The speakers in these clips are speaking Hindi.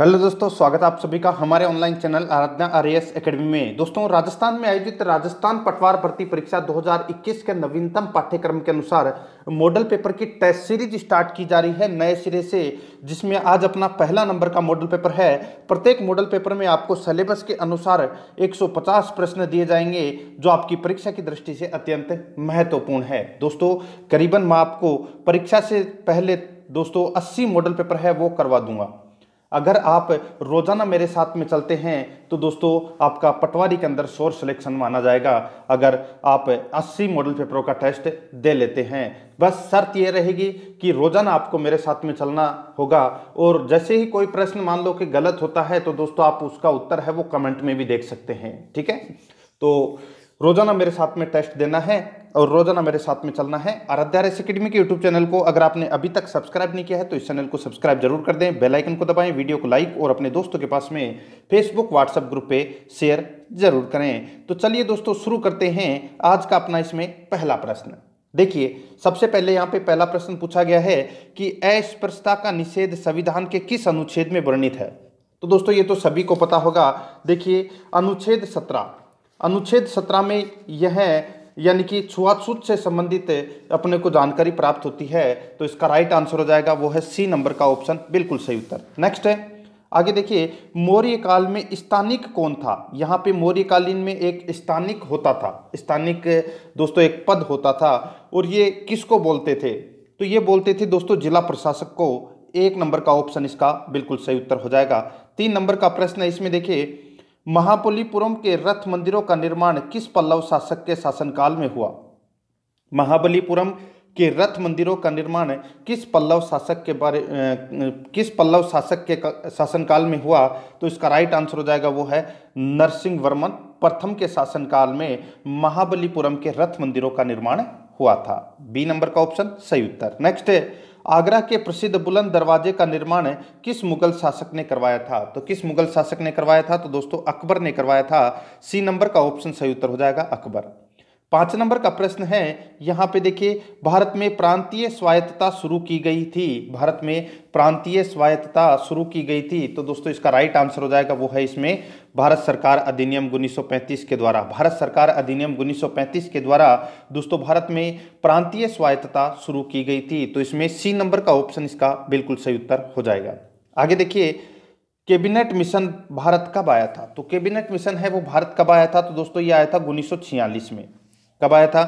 हेलो दोस्तों स्वागत है आप सभी का हमारे online channel Aradhana S academy में दोस्तों राजस्थान में आयोजित राजस्थान पटवार भर्ती परीक्षा 2021 के नवीनतम पाठ्यक्रम के अनुसार मॉडल पेपर की टेस्ट सीरीज स्टार्ट की जा रही है नए सिरे से जिसमें आज अपना पहला नंबर का मॉडल पेपर है प्रत्येक मॉडल पेपर में आपको सिलेबस के अनुसार एक प्रश्न दिए जाएंगे जो आपकी परीक्षा की दृष्टि से अत्यंत महत्वपूर्ण है दोस्तों करीबन मैं आपको परीक्षा से पहले दोस्तों अस्सी मॉडल पेपर है वो करवा दूंगा अगर आप रोज़ाना मेरे साथ में चलते हैं तो दोस्तों आपका पटवारी के अंदर शोर सिलेक्शन माना जाएगा अगर आप 80 मॉडल पेपरों का टेस्ट दे लेते हैं बस शर्त यह रहेगी कि रोज़ाना आपको मेरे साथ में चलना होगा और जैसे ही कोई प्रश्न मान लो कि गलत होता है तो दोस्तों आप उसका उत्तर है वो कमेंट में भी देख सकते हैं ठीक है तो रोजाना मेरे साथ में टेस्ट देना है और रोजाना मेरे साथ में चलना है आराध्या रेस अकेडमी के यूट्यूब चैनल को अगर आपने अभी तक सब्सक्राइब नहीं किया है तो इस चैनल को सब्सक्राइब जरूर कर दें बेल आइकन को दबाएं वीडियो को लाइक और अपने दोस्तों के पास में फेसबुक व्हाट्सएप ग्रुप पे शेयर जरूर करें तो चलिए दोस्तों शुरू करते हैं आज का अपना इसमें पहला प्रश्न देखिए सबसे पहले यहाँ पे पहला प्रश्न पूछा गया है कि अस्पृश्यता का निषेध संविधान के किस अनुच्छेद में वर्णित है तो दोस्तों ये तो सभी को पता होगा देखिए अनुच्छेद सत्रह अनुच्छेद सत्रह में यह यानी कि छुआछूत से संबंधित अपने को जानकारी प्राप्त होती है तो इसका राइट आंसर हो जाएगा वो है सी नंबर का ऑप्शन बिल्कुल सही उत्तर नेक्स्ट है आगे देखिए मौर्य काल में स्थानिक कौन था यहाँ पे मौर्य कालीन में एक स्थानिक होता था स्थानिक दोस्तों एक पद होता था और ये किसको बोलते थे तो ये बोलते थे दोस्तों जिला प्रशासक को एक नंबर का ऑप्शन इसका बिल्कुल सही उत्तर हो जाएगा तीन नंबर का प्रश्न है इसमें देखिए महाबलीपुरम के रथ मंदिरों का निर्माण किस पल्लव शासक के शासनकाल में हुआ महाबलीपुरम के रथ मंदिरों का निर्माण किस पल्लव शासक के बारे किस पल्लव शासक के शासनकाल में हुआ तो इसका राइट आंसर हो जाएगा वो है नरसिंह वर्मन प्रथम के शासनकाल में महाबलीपुरम के रथ मंदिरों का निर्माण हुआ था बी नंबर का ऑप्शन सही उत्तर नेक्स्ट है आगरा के प्रसिद्ध बुलंद दरवाजे का निर्माण किस मुगल शासक ने करवाया था तो किस मुगल शासक ने करवाया था तो दोस्तों अकबर ने करवाया था सी नंबर का ऑप्शन सही उत्तर हो जाएगा अकबर पांच नंबर का प्रश्न है यहाँ पे देखिए भारत में प्रांतीय स्वायत्तता शुरू की गई थी भारत में प्रांतीय स्वायत्तता शुरू की गई थी तो दोस्तों इसका राइट आंसर हो जाएगा वो है इसमें भारत सरकार अधिनियम 1935 के द्वारा भारत सरकार अधिनियम 1935 के द्वारा दोस्तों भारत में प्रांतीय स्वायत्तता शुरू की गई थी तो इसमें सी नंबर का ऑप्शन इसका बिल्कुल सही उत्तर हो जाएगा आगे देखिए कैबिनेट मिशन भारत कब आया था तो कैबिनेट मिशन है वो भारत कब आया था तो दोस्तों ये आया था उन्नीस में कब आया था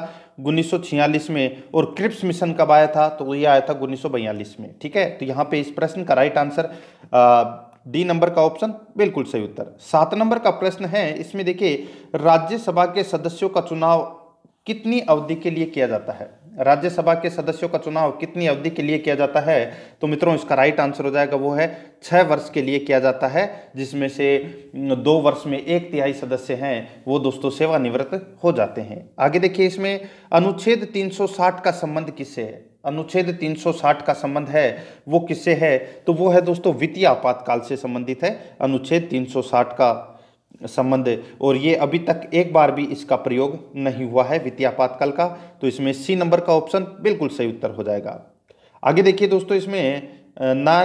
उन्नीस में और क्रिप्स मिशन कब आया था तो ये आया था उन्नीस में ठीक है तो यहाँ पे इस प्रश्न का राइट आंसर डी नंबर का ऑप्शन बिल्कुल सही उत्तर सात नंबर का प्रश्न है इसमें देखिए राज्यसभा के सदस्यों का चुनाव कितनी अवधि के लिए किया जाता है राज्यसभा के सदस्यों का चुनाव कितनी अवधि के लिए किया जाता है तो मित्रों इसका राइट आंसर हो जाएगा वो है छः वर्ष के लिए किया जाता है जिसमें से दो वर्ष में एक तिहाई सदस्य हैं वो दोस्तों सेवानिवृत्त हो जाते हैं आगे देखिए इसमें अनुच्छेद 360 का संबंध किससे है अनुच्छेद 360 का संबंध है वो किससे है तो वो है दोस्तों वित्तीय आपातकाल से संबंधित है अनुच्छेद 360 का संबंध और ये अभी तक एक बार भी इसका प्रयोग नहीं हुआ है वित्तीय आपातकाल का तो इसमें सी नंबर का ऑप्शन बिल्कुल सही उत्तर हो जाएगा आगे देखिए दोस्तों इसमें ना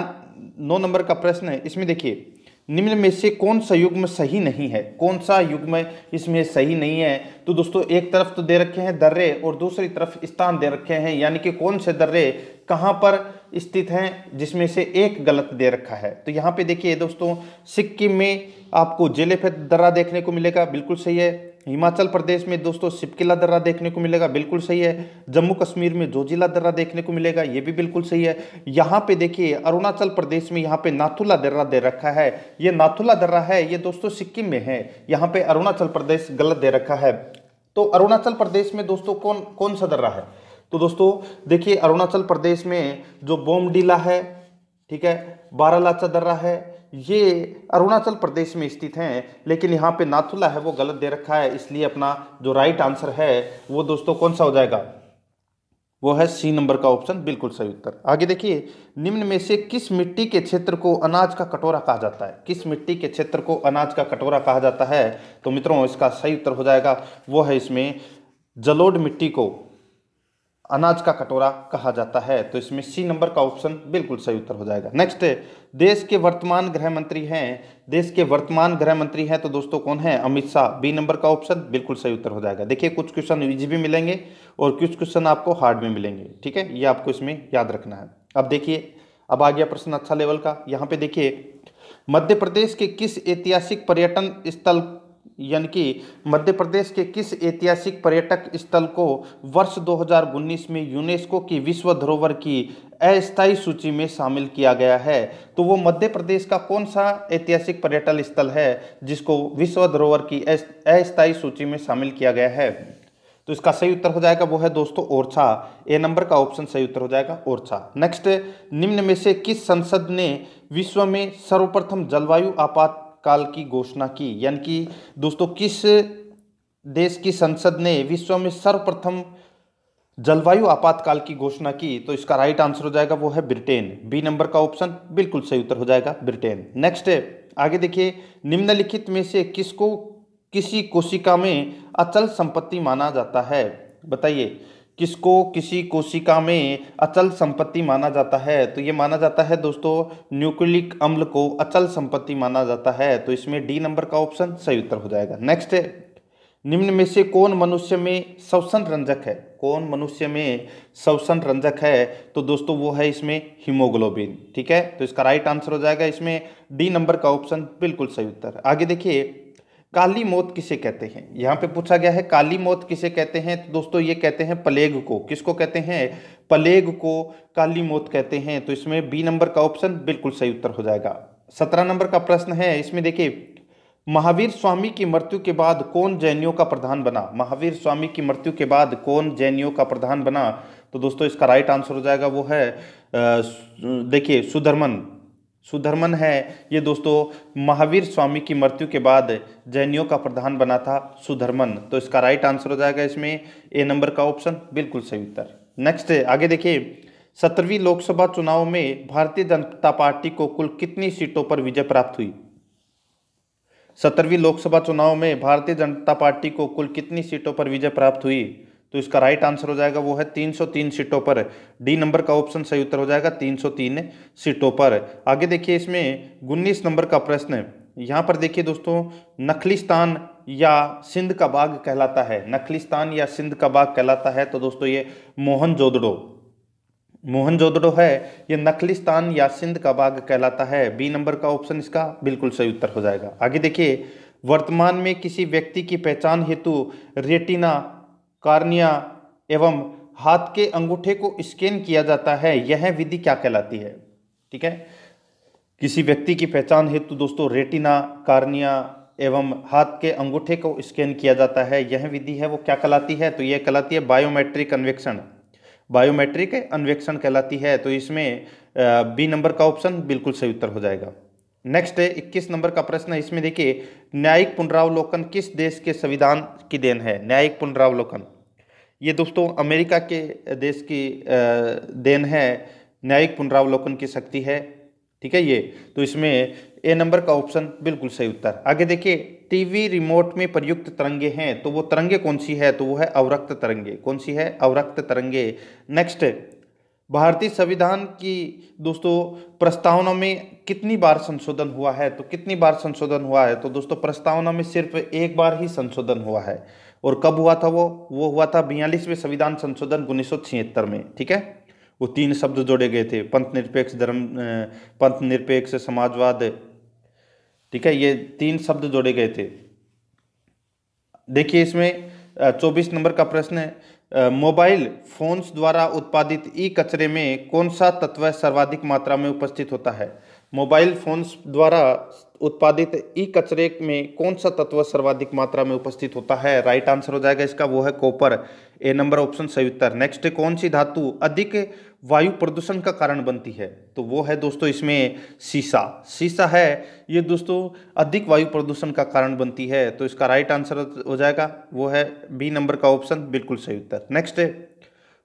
नौ नंबर का प्रश्न है इसमें देखिए निम्न में से कौन सा युग्म सही नहीं है कौन सा युग्म इसमें सही नहीं है तो दोस्तों एक तरफ तो दे रखे हैं दर्रे और दूसरी तरफ स्थान दे रखे हैं यानी कि कौन से दर्रे कहाँ पर स्थित हैं जिसमें से एक गलत दे रखा है तो यहाँ पे देखिए दोस्तों सिक्किम में आपको जेलेफे दर्रा देखने को मिलेगा बिल्कुल सही है हिमाचल प्रदेश में दोस्तों सिपकिला दर्रा देखने को मिलेगा बिल्कुल सही है जम्मू कश्मीर में जोजिला दर्रा देखने को मिलेगा ये भी बिल्कुल सही है यहाँ पे देखिए अरुणाचल प्रदेश में यहाँ पे नाथुला दर्रा दे रखा है ये नाथुला दर्रा है ये दोस्तों सिक्किम में है यहाँ पे अरुणाचल प्रदेश गलत दे रखा है तो अरुणाचल प्रदेश में दोस्तों कौन कौन सा दर्रा है तो दोस्तों देखिए अरुणाचल प्रदेश में जो बोमडीला है ठीक है बारालाचा दर्रा है ये अरुणाचल प्रदेश में स्थित हैं लेकिन यहाँ पे नाथुला है वो गलत दे रखा है इसलिए अपना जो राइट आंसर है वो दोस्तों कौन सा हो जाएगा वो है सी नंबर का ऑप्शन बिल्कुल सही उत्तर आगे देखिए निम्न में से किस मिट्टी के क्षेत्र को अनाज का कटोरा कहा जाता है किस मिट्टी के क्षेत्र को अनाज का कटोरा कहा जाता है तो मित्रों इसका सही उत्तर हो जाएगा वो है इसमें जलोड मिट्टी को अनाज का कटोरा कहा जाता है तो इसमें सी नंबर का ऑप्शन बिल्कुल सही उत्तर हो जाएगा नेक्स्ट देश के वर्तमान गृह मंत्री हैं देश के वर्तमान गृह मंत्री हैं तो दोस्तों कौन है अमित शाह बी नंबर का ऑप्शन बिल्कुल सही उत्तर हो जाएगा देखिए कुछ क्वेश्चन इजी भी मिलेंगे और कुछ क्वेश्चन आपको हार्ड भी मिलेंगे ठीक है ये आपको इसमें याद रखना है अब देखिए अब आ गया प्रश्न अच्छा लेवल का यहाँ पे देखिए मध्य प्रदेश के किस ऐतिहासिक पर्यटन स्थल यानी कि मध्य प्रदेश के किस ऐतिहासिक पर्यटक स्थल को वर्ष 2019 में यूनेस्को की विश्व धरोहर की अस्थायी सूची में शामिल किया गया है तो वो मध्य प्रदेश का कौन सा ऐतिहासिक पर्यटन स्थल है जिसको विश्व धरोहर की अस्थायी सूची में शामिल किया गया है तो इसका सही उत्तर हो जाएगा वो है दोस्तों ओरछा ए नंबर का ऑप्शन सही उत्तर हो जाएगा ओरछा नेक्स्ट निम्न में से किस संसद ने विश्व में सर्वप्रथम जलवायु आपात काल की घोषणा की यानी कि दोस्तों किस देश की संसद ने विश्व में सर्वप्रथम जलवायु आपातकाल की घोषणा की तो इसका राइट आंसर हो जाएगा वो है ब्रिटेन बी नंबर का ऑप्शन बिल्कुल सही उत्तर हो जाएगा ब्रिटेन नेक्स्ट है आगे देखिए निम्नलिखित में से किसको किसी कोशिका में अचल संपत्ति माना जाता है बताइए किसको किसी कोशिका में अचल संपत्ति माना जाता है तो ये माना जाता है दोस्तों न्यूक्लिक अम्ल को अचल संपत्ति माना जाता है तो इसमें डी नंबर का ऑप्शन सही उत्तर हो जाएगा नेक्स्ट है निम्न में से कौन मनुष्य में सवसन रंजक है कौन मनुष्य में श्वसन रंजक है तो दोस्तों वो है इसमें हीमोग्लोबिन ठीक है तो इसका राइट आंसर हो जाएगा इसमें डी नंबर का ऑप्शन बिल्कुल सही उत्तर आगे देखिए काली मौत किसे कहते हैं यहाँ पे पूछा गया है काली मौत किसे कहते हैं तो दोस्तों ये कहते हैं प्लेग को किसको कहते हैं प्लेग को काली मौत कहते हैं तो इसमें बी नंबर का ऑप्शन बिल्कुल सही उत्तर हो जाएगा सत्रह नंबर का प्रश्न है इसमें देखिए महावीर स्वामी की मृत्यु के बाद कौन जैनियों का प्रधान बना महावीर स्वामी की मृत्यु के बाद कौन जैनियों का प्रधान बना तो दोस्तों इसका राइट आंसर हो जाएगा वो है देखिए सुधरमन सुधर्मन है ये दोस्तों महावीर स्वामी की मृत्यु के बाद जैनियों का प्रधान बना था सुधर्मन तो इसका राइट आंसर हो जाएगा इसमें ए नंबर का ऑप्शन बिल्कुल सही उत्तर नेक्स्ट आगे देखिए सत्रहवीं लोकसभा चुनाव में भारतीय जनता पार्टी को कुल कितनी सीटों पर विजय प्राप्त हुई सत्रहवीं लोकसभा चुनाव में भारतीय जनता पार्टी को कुल कितनी सीटों पर विजय प्राप्त हुई तो इसका राइट आंसर हो जाएगा वो है 303 सीटों पर डी नंबर का ऑप्शन सही उत्तर हो जाएगा 303 सीटों पर आगे देखिए इसमें उन्नीस नंबर का प्रश्न है यहाँ पर देखिए दोस्तों नखलिस्तान या सिंध का बाग कहलाता है नखलिस्तान या सिंध का बाग कहलाता है तो दोस्तों ये मोहन जोदड़ो मोहन जोदड़ो है ये नखलिस्तान या सिंध का बाग कहलाता है बी नंबर का ऑप्शन इसका बिल्कुल सही उत्तर हो जाएगा आगे देखिए वर्तमान में किसी व्यक्ति की पहचान हेतु रेटिना कार्निया एवं हाथ के अंगूठे को स्कैन किया जाता है यह विधि क्या कहलाती है ठीक है किसी व्यक्ति की पहचान हेतु दोस्तों रेटिना कार्निया एवं हाथ के अंगूठे को स्कैन किया जाता है यह विधि है वो क्या कहलाती है तो यह कहलाती है बायोमेट्रिक अन्वेक्षण बायोमेट्रिक अन्वेक्षण कहलाती है तो इसमें बी नंबर का ऑप्शन बिल्कुल सही उत्तर हो जाएगा नेक्स्ट है इक्कीस नंबर का प्रश्न है इसमें देखिए न्यायिक पुनरावलोकन किस देश के संविधान की देन है न्यायिक पुनरावलोकन ये दोस्तों अमेरिका के देश की देन है न्यायिक पुनरावलोकन की शक्ति है ठीक है ये तो इसमें ए नंबर का ऑप्शन बिल्कुल सही उत्तर आगे देखिए टीवी रिमोट में प्रयुक्त तरंगे हैं तो वो तरंगे कौन सी है तो वो है अवरक्त तरंगे कौन सी है अवरक्त तरंगे नेक्स्ट भारतीय संविधान की दोस्तों प्रस्तावना में कितनी बार संशोधन हुआ है तो कितनी बार संशोधन हुआ है तो दोस्तों प्रस्तावना में सिर्फ एक बार ही संशोधन हुआ है और कब हुआ था वो वो हुआ था बयालीसवें संविधान संशोधन उन्नीस में ठीक है वो तीन शब्द जोड़े गए थे पंथ निरपेक्ष धर्म पंथ निरपेक्ष समाजवाद ठीक है ये तीन शब्द जोड़े गए थे देखिए इसमें चौबीस नंबर का प्रश्न है मोबाइल फोन्स द्वारा उत्पादित ई कचरे में कौन सा तत्व सर्वाधिक मात्रा में उपस्थित होता है मोबाइल फोन्स द्वारा उत्पादित ई कचरे में कौन सा तत्व सर्वाधिक मात्रा में उपस्थित होता है राइट आंसर हो जाएगा इसका वो है कॉपर ए नंबर ऑप्शन सही उत्तर नेक्स्ट कौन सी धातु अधिक वायु प्रदूषण का कारण बनती है तो वो है दोस्तों इसमें शीशा शीशा है ये दोस्तों अधिक वायु प्रदूषण का कारण बनती है तो इसका राइट आंसर हो जाएगा वो है बी नंबर का ऑप्शन बिल्कुल सही उत्तर नेक्स्ट है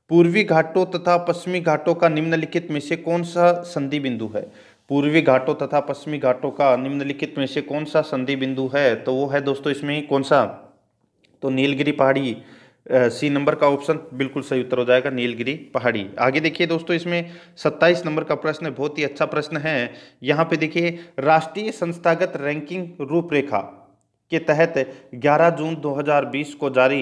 पूर्वी घाटों तथा पश्चिमी घाटों का निम्नलिखित में से कौन सा संधि बिंदु है पूर्वी घाटों तथा पश्चिमी घाटों का निम्नलिखित में से कौन सा संधि बिंदु है तो वो है दोस्तों इसमें कौन सा तो नीलगिरी पहाड़ी सी नंबर का ऑप्शन बिल्कुल सही उत्तर हो जाएगा नीलगिरी पहाड़ी आगे देखिए दोस्तों इसमें 27 नंबर का प्रश्न बहुत ही अच्छा प्रश्न है यहाँ पे देखिए राष्ट्रीय संस्थागत रैंकिंग रूपरेखा के तहत 11 जून 2020 को जारी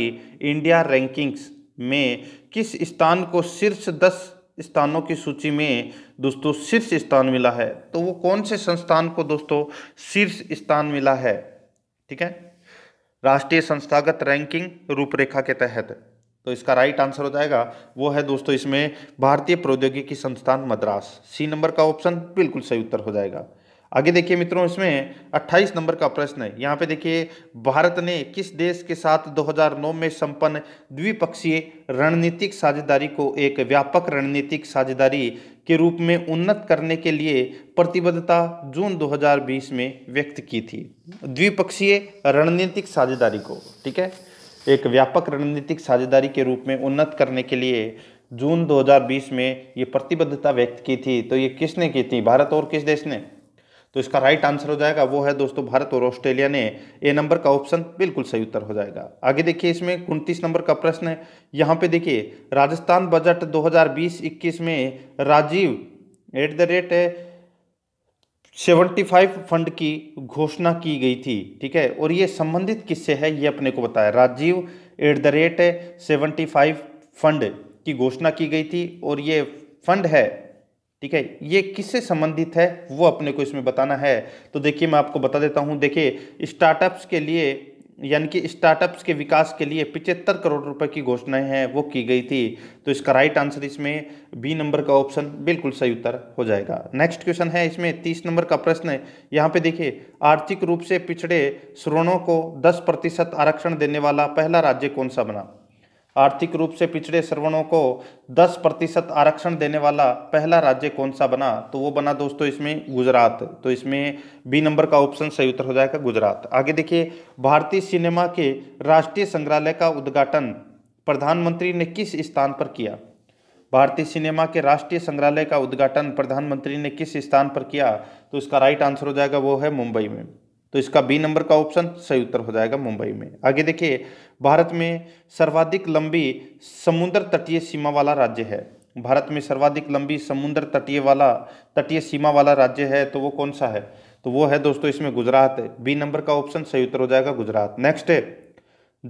इंडिया रैंकिंग्स में किस स्थान को शीर्ष दस स्थानों की सूची में दोस्तों शीर्ष स्थान मिला है तो वो कौन से संस्थान को दोस्तों शीर्ष स्थान मिला है ठीक है राष्ट्रीय संस्थागत रैंकिंग रूपरेखा के तहत तो इसका राइट आंसर हो जाएगा वो है दोस्तों इसमें भारतीय प्रौद्योगिकी संस्थान मद्रास सी नंबर का ऑप्शन बिल्कुल सही उत्तर हो जाएगा आगे देखिए मित्रों इसमें 28 नंबर का प्रश्न है यहाँ पे देखिए भारत ने किस देश के साथ 2009 में संपन्न द्विपक्षीय रणनीतिक साझेदारी को एक व्यापक रणनीतिक साझेदारी के रूप में उन्नत करने के लिए प्रतिबद्धता जून 2020 में व्यक्त की थी द्विपक्षीय रणनीतिक साझेदारी को ठीक है एक व्यापक रणनीतिक साझेदारी के रूप में उन्नत करने के लिए जून 2020 में ये प्रतिबद्धता व्यक्त की थी तो ये किसने की थी भारत और किस देश ने तो इसका राइट आंसर हो जाएगा वो है दोस्तों भारत और ऑस्ट्रेलिया ने ए नंबर का ऑप्शन बिल्कुल सही उत्तर हो जाएगा आगे देखिए इसमें उनतीस नंबर का प्रश्न है यहाँ पे देखिए राजस्थान बजट 2020-21 में Rajiv at the rate seventy five fund की घोषणा की गई थी ठीक है और ये संबंधित किससे है ये अपने को बताया Rajiv at the rate seventy five fund की घोषणा की गई थी और ये फंड है ठीक है ये किससे संबंधित है वो अपने को इसमें बताना है तो देखिए मैं आपको बता देता हूँ देखिए स्टार्टअप्स के लिए यानी कि स्टार्टअप्स के विकास के लिए पिचहत्तर करोड़ रुपए की घोषणाएं हैं वो की गई थी तो इसका राइट आंसर इसमें बी नंबर का ऑप्शन बिल्कुल सही उत्तर हो जाएगा नेक्स्ट क्वेश्चन है इसमें तीस नंबर का प्रश्न है यहाँ पे देखिए आर्थिक रूप से पिछड़े श्रोणों को दस प्रतिशत आरक्षण देने वाला पहला राज्य कौन सा बना आर्थिक रूप से पिछड़े श्रवणों को 10 प्रतिशत आरक्षण देने वाला पहला राज्य कौन सा बना तो वो बना दोस्तों इसमें गुजरात तो इसमें बी नंबर का ऑप्शन सही उत्तर हो जाएगा गुजरात आगे देखिए भारतीय सिनेमा के राष्ट्रीय संग्रहालय का उद्घाटन प्रधानमंत्री ने किस स्थान पर किया भारतीय सिनेमा के राष्ट्रीय संग्रहालय का उद्घाटन प्रधानमंत्री ने किस स्थान पर किया तो इसका राइट आंसर हो जाएगा वो है मुंबई में तो इसका बी नंबर का ऑप्शन सही उत्तर हो जाएगा मुंबई में आगे देखिए भारत में सर्वाधिक लंबी समुद्र तटीय सीमा वाला राज्य है भारत में सर्वाधिक लंबी समुद्र तटीय वाला तटीय सीमा वाला राज्य है तो वो कौन सा है तो वो है दोस्तों इसमें गुजरात है बी नंबर का ऑप्शन सही उत्तर हो जाएगा गुजरात नेक्स्ट है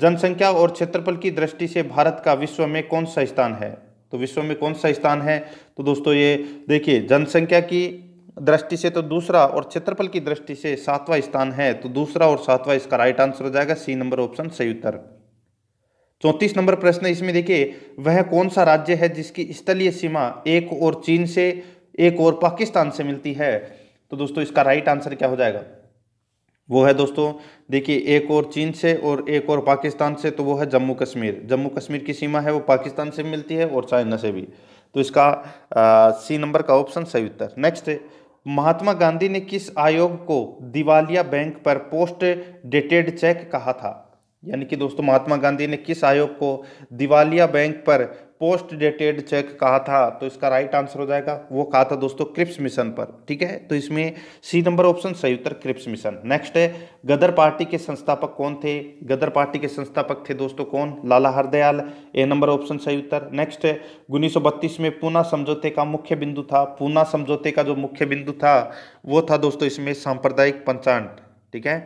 जनसंख्या और क्षेत्रफल की दृष्टि से भारत का विश्व में कौन सा स्थान है तो विश्व में कौन सा स्थान है तो दोस्तों ये देखिए जनसंख्या की दृष्टि से तो दूसरा और क्षेत्रफल की दृष्टि से सातवां स्थान है तो दूसरा और सातवां इसका राइट आंसर हो जाएगा सी नंबर ऑप्शन सही उत्तर चौंतीस नंबर प्रश्न इसमें देखिए वह कौन सा राज्य है जिसकी स्थलीय सीमा एक और चीन से एक और पाकिस्तान से मिलती है तो दोस्तों इसका राइट आंसर क्या हो जाएगा वो है दोस्तों देखिए एक और चीन से और एक और पाकिस्तान से तो वो है जम्मू कश्मीर जम्मू कश्मीर की सीमा है वो पाकिस्तान से मिलती है और चाइना से भी तो इसका आ, सी नंबर का ऑप्शन सही उत्तर नेक्स्ट महात्मा गांधी ने किस आयोग को दिवालिया बैंक पर पोस्ट डेटेड चेक कहा था यानी कि दोस्तों महात्मा गांधी ने किस आयोग को दिवालिया बैंक पर पोस्ट डेटेड चेक कहा था तो इसका राइट आंसर हो जाएगा वो कहा था दोस्तों क्रिप्स मिशन पर ठीक है तो इसमें सी नंबर ऑप्शन सही उत्तर क्रिप्स मिशन नेक्स्ट है गदर पार्टी के संस्थापक कौन थे गदर पार्टी के संस्थापक थे दोस्तों कौन Lala Hardayal A number option सही उत्तर नेक्स्ट है उन्नीस में पूना समझौते का मुख्य बिंदु था पूना समझौते का जो मुख्य बिंदु था वो था दोस्तों इसमें सांप्रदायिक पंचांट ठीक है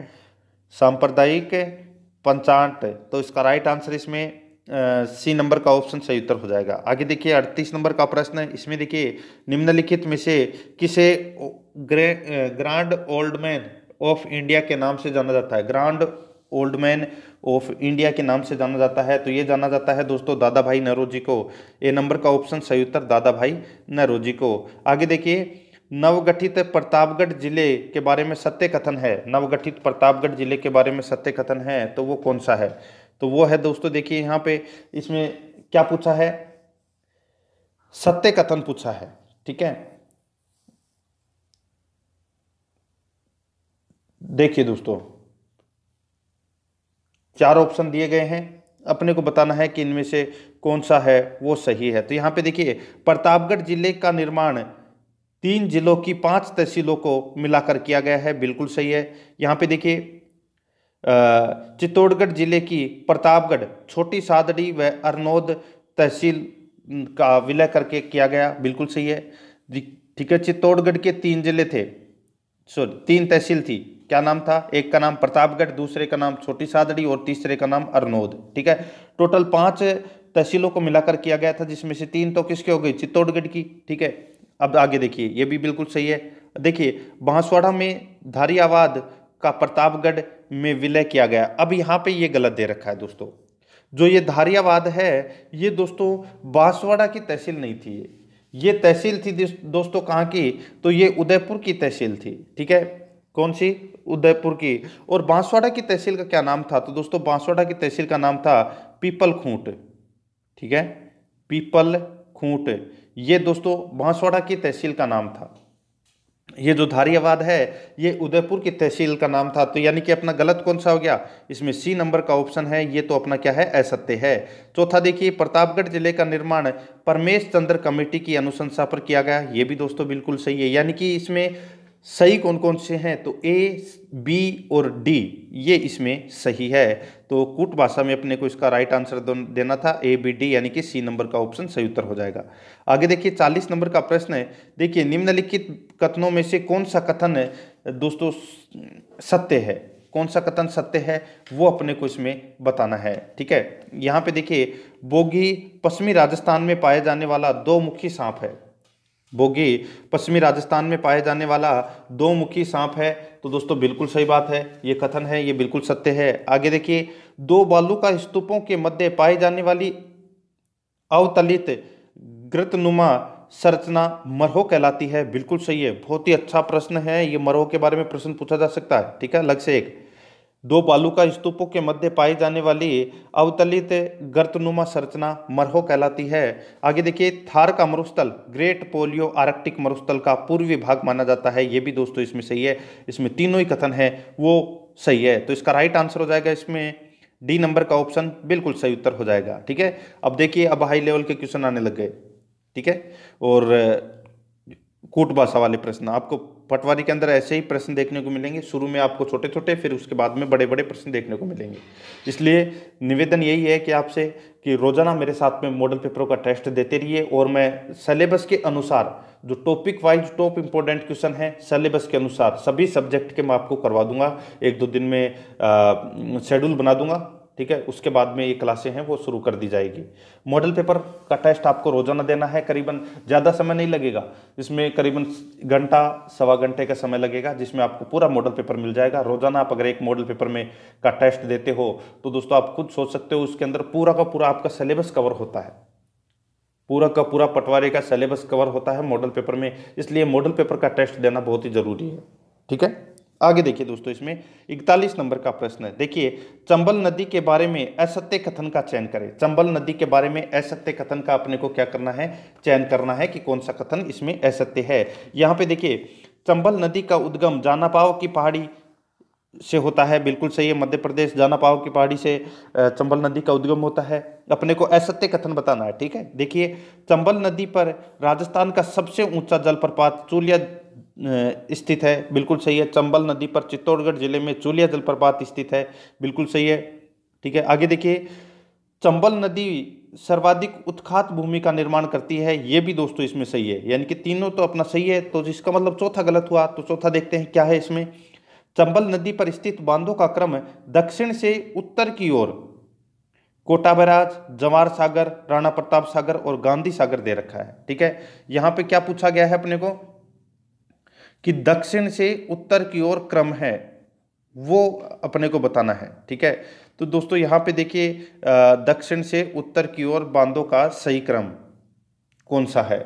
सांप्रदायिक पंचांट तो इसका राइट आंसर इसमें सी नंबर का ऑप्शन सही उत्तर हो जाएगा आगे देखिए अड़तीस नंबर का प्रश्न है इसमें देखिए निम्नलिखित में से किसे ग्रे grand old man of India के नाम से जाना जाता है grand old man of India के नाम से जाना जाता है तो ये जाना जाता है दोस्तों दादा भाई नरोजी को ए नंबर का ऑप्शन सही उत्तर दादा भाई नरोजी को आगे देखिए नवगठित प्रतापगढ़ जिले के बारे में सत्य कथन है नवगठित प्रतापगढ़ जिले के बारे में सत्य कथन है तो वो कौन सा है तो वो है दोस्तों देखिए यहाँ पे इसमें क्या पूछा है सत्य कथन पूछा है ठीक है देखिए दोस्तों चार ऑप्शन दिए गए हैं अपने को बताना है कि इनमें से कौन सा है वो सही है तो यहाँ पे देखिए प्रतापगढ़ जिले का निर्माण तीन जिलों की पांच तहसीलों को मिलाकर किया गया है बिल्कुल सही है यहाँ पे देखिए चित्तौड़गढ़ जिले की प्रतापगढ़ छोटी सादड़ी व अरनोद तहसील का विलय करके किया गया बिल्कुल सही है ठीक है चित्तौड़गढ़ के तीन जिले थे सॉरी तीन तहसील थी क्या नाम था एक का नाम प्रतापगढ़ दूसरे का नाम छोटी सादड़ी और तीसरे का नाम अरनोद ठीक है टोटल पांच तहसीलों को मिलाकर किया गया था जिसमें से तीन तो किसके हो गई चित्तौड़गढ़ की ठीक है अब आगे देखिए ये भी बिल्कुल सही है देखिए बांसवाड़ा में धारी आबाद का प्रतापगढ़ में विलय किया गया अब यहाँ पे ये गलत दे रखा है दोस्तों जो ये धारियावाद है ये दोस्तों बांसवाड़ा की तहसील नहीं थी ये तहसील थी दोस्तों कहाँ की तो ये उदयपुर की तहसील थी ठीक है कौन सी उदयपुर की और बांसवाड़ा की तहसील का क्या नाम था तो दोस्तों बांसवाड़ा की तहसील का नाम था पीपल खूंट ठीक है पीपल खूंट ये दोस्तों बांसवाड़ा की तहसील का नाम था ये जो धारियावाद है ये उदयपुर की तहसील का नाम था तो यानी कि अपना गलत कौन सा हो गया इसमें सी नंबर का ऑप्शन है ये तो अपना क्या है असत्य है चौथा देखिए प्रतापगढ़ जिले का निर्माण परमेश चंद्र कमेटी की अनुशंसा पर किया गया ये भी दोस्तों बिल्कुल सही है यानी कि इसमें सही कौन कौन से हैं तो ए बी और डी ये इसमें सही है तो कूट भाषा में अपने को इसका राइट आंसर देना था ए बी डी यानी कि सी नंबर का ऑप्शन सही उत्तर हो जाएगा आगे देखिए चालीस नंबर का प्रश्न है देखिए निम्नलिखित कथनों में से कौन सा कथन दोस्तों सत्य है कौन सा कथन सत्य है वो अपने को इसमें बताना है ठीक है यहाँ पे देखिए बोगी पश्चिमी राजस्थान में पाए जाने वाला दो मुखी सांप है बोगी पश्चिमी राजस्थान में पाए जाने वाला दो मुखी सांप है तो दोस्तों बिल्कुल सही बात है ये कथन है ये बिल्कुल सत्य है आगे देखिए दो बालू का स्तूपों के मध्य पाए जाने वाली अवतलित ग्रतनुमा संरचना मरहो कहलाती है बिल्कुल सही है बहुत ही अच्छा प्रश्न है ये मरहो के बारे में प्रश्न पूछा जा सकता है ठीक है लग से एक दो बालू स्तूपों के मध्य पाई जाने वाली अवतलित गर्तनुमा संरचना मरहो कहलाती है आगे देखिए थार का मरुस्थल ग्रेट पोलियो आर्कटिक मरुस्थल का पूर्वी भाग माना जाता है ये भी दोस्तों इसमें सही है इसमें तीनों ही कथन है वो सही है तो इसका राइट आंसर हो जाएगा इसमें डी नंबर का ऑप्शन बिल्कुल सही उत्तर हो जाएगा ठीक है अब देखिए अब हाई लेवल के क्वेश्चन आने लग गए ठीक है और कूटभाषा वाले प्रश्न आपको पटवारी के अंदर ऐसे ही प्रश्न देखने को मिलेंगे शुरू में आपको छोटे छोटे फिर उसके बाद में बड़े बड़े प्रश्न देखने को मिलेंगे इसलिए निवेदन यही है कि आपसे कि रोज़ाना मेरे साथ में मॉडल पेपरों का टेस्ट देते रहिए और मैं सिलेबस के अनुसार जो topic wise top important question है सिलेबस के अनुसार सभी सब्जेक्ट के मैं आपको करवा दूंगा एक दो दिन में शेड्यूल बना दूंगा ठीक है उसके बाद में ये क्लासें हैं वो शुरू कर दी जाएगी मॉडल पेपर का टेस्ट आपको रोजाना देना है करीबन ज़्यादा समय नहीं लगेगा इसमें करीबन घंटा सवा घंटे का समय लगेगा जिसमें आपको पूरा मॉडल पेपर मिल जाएगा रोजाना आप अगर एक मॉडल पेपर में का टेस्ट देते हो तो दोस्तों आप खुद सोच सकते हो उसके अंदर पूरा का पूरा आपका सिलेबस कवर होता है पूरा का पूरा पटवारी का सिलेबस कवर होता है मॉडल पेपर में इसलिए मॉडल पेपर का टेस्ट देना बहुत ही ज़रूरी है ठीक है आगे देखिए दोस्तों इसमें 41 नंबर का प्रश्न है देखिए चंबल नदी के बारे में असत्य कथन का चयन करें चंबल नदी के बारे में असत्य कथन का अपने को क्या करना है चयन करना है कि कौन सा कथन इसमें असत्य है यहाँ पे देखिए चंबल नदी का उद्गम जानापाव की पहाड़ी से होता है बिल्कुल सही है मध्य प्रदेश जानापाव की पहाड़ी से चंबल नदी का उद्गम होता है अपने को असत्य कथन बताना है ठीक है देखिए चंबल नदी पर राजस्थान का सबसे ऊंचा जलप्रपात चूलिया स्थित है बिल्कुल सही है चंबल नदी पर चित्तौड़गढ़ जिले में चूलिया जलप्रपात स्थित है बिल्कुल सही है ठीक है आगे देखिए चंबल नदी सर्वाधिक उत्खात भूमि का निर्माण करती है ये भी दोस्तों इसमें सही है यानी कि तीनों तो अपना सही है तो जिसका मतलब चौथा गलत हुआ तो चौथा देखते हैं क्या है इसमें चंबल नदी पर स्थित बांधों का क्रम दक्षिण से उत्तर की ओर कोटा बैराज जवार सागर राणा प्रताप सागर और गांधी सागर दे रखा है ठीक है यहाँ पे क्या पूछा गया है अपने को कि हम्म। दक्षिण से उत्तर की ओर क्रम है वो अपने को बताना है ठीक है तो दोस्तों यहाँ पे देखिए दक्षिण से उत्तर की ओर बांधों का सही क्रम कौन सा है